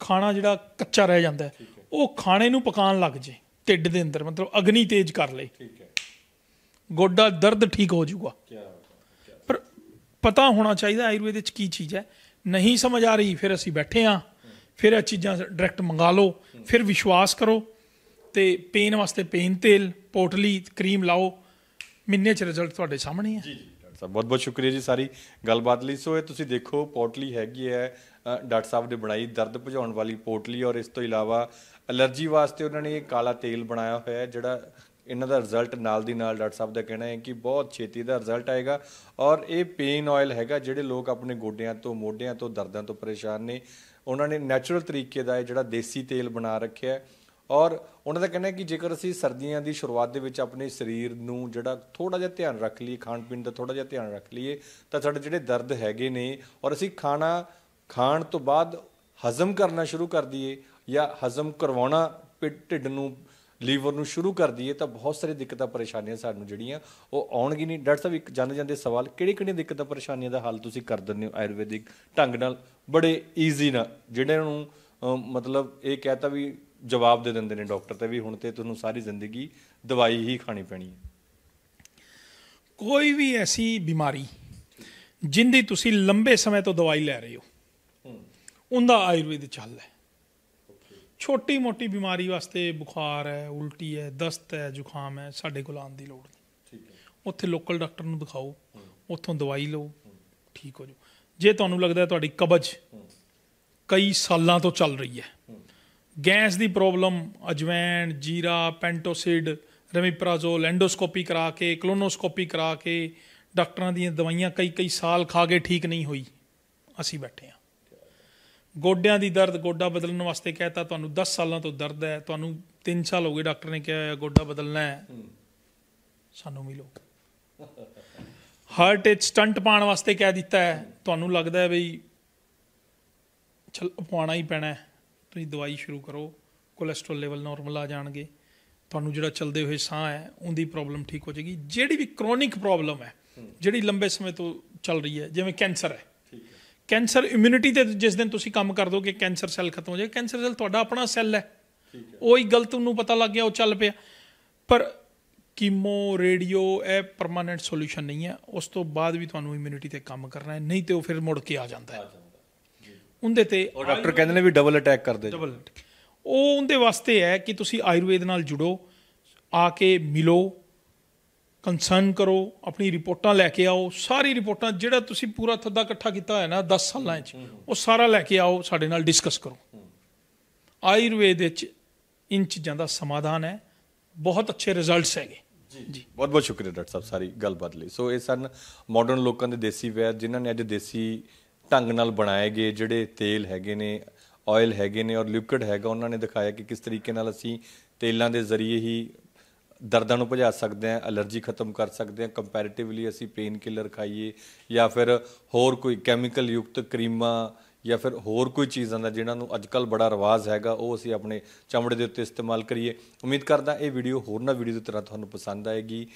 ਖਾਣਾ ਜਿਹੜਾ ਕੱਚਾ ਰਹਿ ਜਾਂਦਾ ਉਹ ਖਾਣੇ ਨੂੰ ਪਕਾਉਣ ਲੱਗ ਜੇ ਢਿੱਡ ਦੇ ਅੰਦਰ ਮਤਲਬ ਅਗਨੀ ਤੇਜ਼ ਕਰ ਲੇ ਠੀਕ ਹੈ ਗੋਡਾ ਦਰਦ ਠੀਕ ਹੋ ਜਾਊਗਾ ਪਰ ਪਤਾ ਹੋਣਾ ਚਾਹੀਦਾ ਆਯੁਰਵੇਦ ਵਿੱਚ ਕੀ ਚੀਜ਼ ਹੈ ਨਹੀਂ ਸਮਝ ਆ ਰਹੀ ਫਿਰ ਅਸੀਂ ਬੈਠੇ ਆ ਫਿਰ ਇਹ ਚੀਜ਼ਾਂ ਡਾਇਰੈਕਟ ਮੰਗਾ ਲਓ ਫਿਰ ਵਿਸ਼ਵਾਸ ਕਰੋ ਤੇ ਪੇਨ ਵਾਸਤੇ ਪੇਨ ਤੇਲ ਪੋਟਲੀ ਕਰੀਮ ਲਾਓ ਮਿੰਨੇ ਚ ਰਿਜ਼ਲਟ ਤੁਹਾਡੇ ਸਾਹਮਣੇ ਆ ਜੀ ਜੀ ਡਾਕਟਰ ਸਾਹਿਬ ਬਹੁਤ ਬਹੁਤ ਸ਼ੁਕਰੀਆ ਜੀ ਸਾਰੀ ਗੱਲਬਾਤ ਲਈ ਸੋ ਇਹ ਤੁਸੀਂ ਦੇਖੋ ਪੋਟਲੀ ਹੈਗੀ ਹੈ ਡਾਕਟਰ ਸਾਹਿਬ ਨੇ ਬਣਾਈ ਦਰਦ ਭਜਾਉਣ ਵਾਲੀ ਪੋਟਲੀ ਔਰ ਇਸ ਤੋਂ ਇਲਾਵਾ ਅਲਰਜੀ ਵਾਸਤੇ ਉਹਨਾਂ ਨੇ ਇਹ ਕਾਲਾ ਤੇਲ ਬਣਾਇਆ ਹੋਇਆ ਹੈ ਜਿਹੜਾ ਇਹਨਾਂ ਦਾ ਰਿਜ਼ਲਟ ਨਾਲ ਦੀ ਨਾਲ ਡਾਕਟਰ ਸਾਹਿਬ ਦਾ ਕਹਿਣਾ ਹੈ ਕਿ ਬਹੁਤ ਛੇਤੀ ਦਾ ਰਿਜ਼ਲਟ ਆਏਗਾ ਔਰ ਇਹ ਪੇਨ ਆਇਲ ਹੈਗਾ ਜਿਹੜੇ ਲੋਕ ਆਪਣੇ ਗੋਡਿਆਂ ਤੋਂ ਮੋਢਿਆਂ ਤੋਂ ਦਰਦਾਂ ਤੋਂ ਪਰੇਸ਼ਾਨ ਨੇ ਉਹਨਾਂ ਨੇ ਨੈਚੁਰਲ ਤਰੀਕੇ ਦਾ ਇਹ ਜਿਹੜਾ ਦੇਸੀ ਤੇਲ ਬਣਾ ਰੱਖਿਆ ਹੈ ਔਰ ਉਹਨਾਂ ਦਾ ਕਹਿਣਾ ਹੈ ਕਿ ਜੇਕਰ ਅਸੀਂ ਸਰਦੀਆਂ ਦੀ ਸ਼ੁਰੂਆਤ ਦੇ ਵਿੱਚ ਆਪਣੇ ਸਰੀਰ ਨੂੰ ਜਿਹੜਾ ਥੋੜਾ ਜਿਹਾ ਧਿਆਨ ਰੱਖ ਲਈਏ ਖਾਣ ਪੀਣ ਦਾ ਥੋੜਾ ਜਿਹਾ ਧਿਆਨ ਰੱਖ ਲਈਏ ਤਾਂ ਸਾਡੇ ਜਿਹੜੇ ਦਰਦ ਹੈਗੇ ਨੇ ਔਰ ਅਸੀਂ ਖਾਣਾ ਖਾਣ ਤੋਂ ਬਾਅਦ ਹਜ਼ਮ ਕਰਨਾ ਸ਼ੁਰੂ ਕਰ ਦਈਏ ਜਾਂ ਹਜ਼ਮ ਕਰਵਾਉਣਾ ਢਿੱਡ ਨੂੰ ਲੀਵਰ ਨੂੰ ਸ਼ੁਰੂ ਕਰ ਦਈਏ ਤਾਂ ਬਹੁਤ ਸਾਰੇ ਦਿੱਕਤਾਂ ਪਰੇਸ਼ਾਨੀਆਂ ਸਾਨੂੰ ਜਿਹੜੀਆਂ ਉਹ ਆਉਣਗੀ ਨਹੀਂ ਡਾਕਟਰ ਸਾਹਿਬ ਇੱਕ ਜਾਂਦੇ ਜਾਂਦੇ ਸਵਾਲ ਕਿਹੜੇ ਕਿਹੜੇ ਦਿੱਕਤਾਂ ਪਰੇਸ਼ਾਨੀਆਂ ਦਾ ਹੱਲ ਤੁਸੀਂ ਕਰ ਦਿੰਦੇ ਹੋ ਆਯੁਰਵੈਦਿਕ ਢੰਗ ਨਾਲ ਬੜੇ ਈਜ਼ੀ ਨਾਲ ਜਿਹੜੇ ਨੂੰ ਮਤਲਬ ਇਹ ਕਹਤਾ ਵੀ ਜਵਾਬ ਦੇ ਦਿੰਦੇ ਨੇ ਡਾਕਟਰ ਤੇ ਵੀ ਹੁਣ ਤੇ ਤੁਹਾਨੂੰ ਸਾਰੀ ਜ਼ਿੰਦਗੀ ਦਵਾਈ ਹੀ ਖਾਣੀ ਪੈਣੀ ਹੈ ਕੋਈ ਵੀ ਐਸੀ ਬਿਮਾਰੀ ਜਿੰਦੀ ਤੁਸੀਂ ਲੰਬੇ ਸਮੇਂ ਤੋਂ ਦਵਾਈ ਲੈ ਰਹੇ ਹੋ ਉਹਦਾ ਆਯੁਰਵੇਦ ਚੱਲ ਹੈ ਛੋਟੀ ਮੋਟੀ ਬਿਮਾਰੀ ਵਾਸਤੇ ਬੁਖਾਰ ਹੈ ਉਲਟੀ ਹੈ ਦਸਤ ਹੈ ਜ਼ੁਕਾਮ ਹੈ ਸਾਡੇ ਕੋਲ ਆਉਣ ਦੀ ਲੋੜ ਨਹੀਂ ਠੀਕ ਹੈ ਉੱਥੇ ਲੋਕਲ ਡਾਕਟਰ ਨੂੰ ਦਿਖਾਓ ਉੱਥੋਂ ਦਵਾਈ ਲਓ ਠੀਕ ਹੋ ਜਾਓ ਜੇ ਤੁਹਾਨੂੰ ਲੱਗਦਾ ਤੁਹਾਡੀ ਕਬਜ਼ ਕਈ ਸਾਲਾਂ ਤੋਂ ਚੱਲ ਰਹੀ ਹੈ ਗੈਸ ਦੀ ਪ੍ਰੋਬਲਮ ਅਜਵੈਣ ਜੀਰਾ ਪੈਂਟੋਸਿਡ ਰੈਮਿਪਰਾਜ਼ੋਲ ਐਂਡੋਸਕੋਪੀ ਕਰਾ ਕੇ ਕਲੋਨੋਸਕੋਪੀ ਕਰਾ ਕੇ ਡਾਕਟਰਾਂ ਦੀਆਂ ਦਵਾਈਆਂ ਕਈ ਕਈ ਸਾਲ ਖਾ ਕੇ ਠੀਕ ਨਹੀਂ ਹੋਈ ਅਸੀਂ ਬੈਠੇ ਗੋਡਿਆਂ ਦੀ ਦਰਦ ਗੋਡਾ ਬਦਲਣ ਵਾਸਤੇ ਕਹਿਤਾ ਤੁਹਾਨੂੰ 10 ਸਾਲਾਂ ਤੋਂ ਦਰਦ ਹੈ ਤੁਹਾਨੂੰ 3 ਸਾਲ ਹੋ ਗਏ ਡਾਕਟਰ ਨੇ ਕਿਹਾ ਗੋਡਾ ਬਦਲਣਾ ਹੈ ਸਾਨੂੰ ਮਿਲੋ ਹਾਰਟ ਇਟ ਸਟੰਟ ਪਾਉਣ ਵਾਸਤੇ ਕਹਿ ਦਿੱਤਾ ਹੈ ਤੁਹਾਨੂੰ ਲੱਗਦਾ ਹੈ ਬਈ ਚਲ ਪਵਾਣਾ ਹੀ ਪੈਣਾ ਹੈ ਤੁਸੀਂ ਦਵਾਈ ਸ਼ੁਰੂ ਕਰੋ ਕੋਲੇਸਟ੍ਰੋਲ ਲੈਵਲ ਨਾਰਮਲ ਆ ਜਾਣਗੇ ਤੁਹਾਨੂੰ ਜਿਹੜਾ ਚਲਦੇ ਹੋਏ ਸਾਹ ਹੈ ਉਹਦੀ ਪ੍ਰੋਬਲਮ ਠੀਕ ਹੋ ਜਾਏਗੀ ਜਿਹੜੀ ਵੀ ਕ੍ਰੋਨਿਕ ਪ੍ਰੋਬਲਮ ਹੈ ਜਿਹੜੀ ਲੰਬੇ ਸਮੇਂ ਤੋਂ ਚੱਲ ਰਹੀ ਹੈ ਜਿਵੇਂ ਕੈਂਸਰ ਹੈ ਕੈਂਸਰ ਇਮਿਊਨਿਟੀ ਤੇ ਜਿਸ ਦਿਨ ਤੁਸੀਂ ਕੰਮ ਕਰ ਦੋਗੇ ਕੈਂਸਰ ਸੈੱਲ ਖਤਮ ਹੋ ਜਾਏ ਕੈਂਸਰ ਸੈੱਲ ਤੁਹਾਡਾ ਆਪਣਾ ਸੈੱਲ ਹੈ ਉਹੀ ਗਲਤ ਨੂੰ ਪਤਾ ਲੱਗ ਗਿਆ ਉਹ ਚੱਲ ਪਿਆ ਪਰ ਕੀਮੋ ਰੇਡੀਓ ਇਹ ਪਰਮਾਨੈਂਟ ਸੋਲੂਸ਼ਨ ਨਹੀਂ ਹੈ ਉਸ ਤੋਂ ਬਾਅਦ ਵੀ ਤੁਹਾਨੂੰ ਇਮਿਊਨਿਟੀ ਤੇ ਕੰਮ ਕਰਨਾ ਹੈ ਨਹੀਂ ਤੇ ਉਹ ਫਿਰ ਮੁੜ ਕੇ ਆ ਜਾਂਦਾ ਹੈ ਉਹਦੇ ਤੇ ਉਹ ਡਾਕਟਰ ਕਹਿੰਦੇ ਨੇ ਵੀ ਡਬਲ ਅਟੈਕ ਕਰਦੇ ਡਬਲ ਉਹ ਉਹਦੇ ਵਾਸਤੇ ਹੈ ਕਿ ਤੁਸੀਂ ਆਯੁਰਵੇਦ ਨਾਲ ਜੁੜੋ ਆ ਕੇ ਮਿਲੋ ਕੰਸਰਨ ਕਰੋ ਆਪਣੀ ਰਿਪੋਰਟਾਂ ਲੈ ਕੇ ਆਓ ਸਾਰੀ ਰਿਪੋਰਟਾਂ ਜਿਹੜਾ ਤੁਸੀਂ ਪੂਰਾ ਥੱਦਾ ਇਕੱਠਾ ਕੀਤਾ ਹੋਇਆ ਨਾ 10 ਸਾਲਾਂ 'ਚ ਉਹ ਸਾਰਾ ਲੈ ਕੇ ਆਓ ਸਾਡੇ ਨਾਲ ਡਿਸਕਸ ਕਰੋ ਆਯੁਰਵੇਦ ਵਿੱਚ ਇਨ ਚੀਜ਼ਾਂ ਦਾ ਸਮਾਧਾਨ ਹੈ ਬਹੁਤ ਅੱਛੇ ਰਿਜ਼ਲਟਸ ਹੈਗੇ ਜੀ ਜੀ ਬਹੁਤ ਬਹੁਤ ਸ਼ੁਕਰੀਆ ਡਾਕਟਰ ਸਾਹਿਬ ਸਾਰੀ ਗੱਲਬਾਤ ਲਈ ਸੋ ਇਹ ਸਨ ਮਾਡਰਨ ਲੋਕਾਂ ਦੇ ਦੇਸੀ ਵੈਦ ਜਿਨ੍ਹਾਂ ਨੇ ਅੱਜ ਦੇਸੀ ਢੰਗ ਨਾਲ ਬਣਾਏ ਗਏ ਜਿਹੜੇ ਤੇਲ ਹੈਗੇ ਨੇ ਆਇਲ ਹੈਗੇ ਨੇ ਔਰ ਲਿਕਵਿਡ ਹੈਗਾ ਉਹਨਾਂ ਨੇ ਦਿਖਾਇਆ ਕਿ ਕਿਸ ਤਰੀਕੇ ਨਾਲ ਅਸੀਂ ਤੇਲਾਂ ਦੇ ਜ਼ਰੀਏ ਹੀ ਦਰਦਾਂ ਨੂੰ ਭਜਾ ਸਕਦੇ ਆ ਅਲਰਜੀ ਖਤਮ ਕਰ ਸਕਦੇ ਆ ਕੰਪੈਰੀਟਿਵਲੀ ਅਸੀਂ ਪੇਨ ਕਿਲਰ ਖਾਈਏ ਜਾਂ ਫਿਰ ਹੋਰ ਕੋਈ ਕੈਮੀਕਲ ਯੁਕਤ ਕਰੀਮਾਂ ਜਾਂ ਫਿਰ ਹੋਰ ਕੋਈ ਚੀਜ਼ਾਂ ਦਾ ਜਿਨ੍ਹਾਂ ਨੂੰ ਅੱਜਕੱਲ ਬੜਾ ਰਿਵਾਜ ਹੈਗਾ ਉਹ ਅਸੀਂ ਆਪਣੇ ਚਮੜੇ ਦੇ ਉੱਤੇ ਇਸਤੇਮਾਲ ਕਰੀਏ ਉਮੀਦ ਕਰਦਾ ਇਹ ਵੀਡੀਓ ਹੋਰ ਨਾ ਵੀਡੀਓ ਦੀ ਤਰ੍ਹਾਂ ਤੁਹਾਨੂੰ ਪਸੰਦ ਆਏਗੀ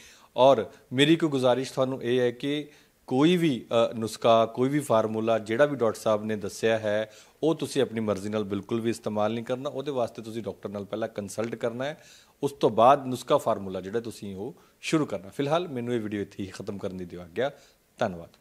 ਔਰ ਮੇਰੀ ਕੋਈ ਗੁਜ਼ਾਰਿਸ਼ ਤੁਹਾਨੂੰ ਇਹ ਹੈ ਕਿ ਕੋਈ ਵੀ ਨੁਸਖਾ ਕੋਈ ਵੀ ਫਾਰਮੂਲਾ ਜਿਹੜਾ ਵੀ ਡਾਕਟਰ ਸਾਹਿਬ ਨੇ ਦੱਸਿਆ ਹੈ ਉਹ ਤੁਸੀਂ ਆਪਣੀ ਮਰਜ਼ੀ ਨਾਲ ਬਿਲਕੁਲ ਵੀ ਇਸਤੇਮਾਲ ਨਹੀਂ ਕਰਨਾ ਉਹਦੇ ਵਾਸਤੇ ਤੁਸੀਂ ਡਾਕਟਰ ਨਾਲ ਪਹਿਲਾਂ ਕੰਸਲਟ ਕਰਨਾ ਹੈ ਉਸ ਤੋਂ ਬਾਅਦ ਨੁਸਖਾ ਫਾਰਮੂਲਾ ਜਿਹੜਾ ਤੁਸੀਂ ਉਹ ਸ਼ੁਰੂ ਕਰਨਾ ਫਿਲਹਾਲ ਮੈਨੂੰ ਇਹ ਵੀਡੀਓ ਇੱਥੇ ਹੀ ਖਤਮ ਕਰਨ ਦੀ ਦਿਓ ਗਿਆ ਧੰਨਵਾਦ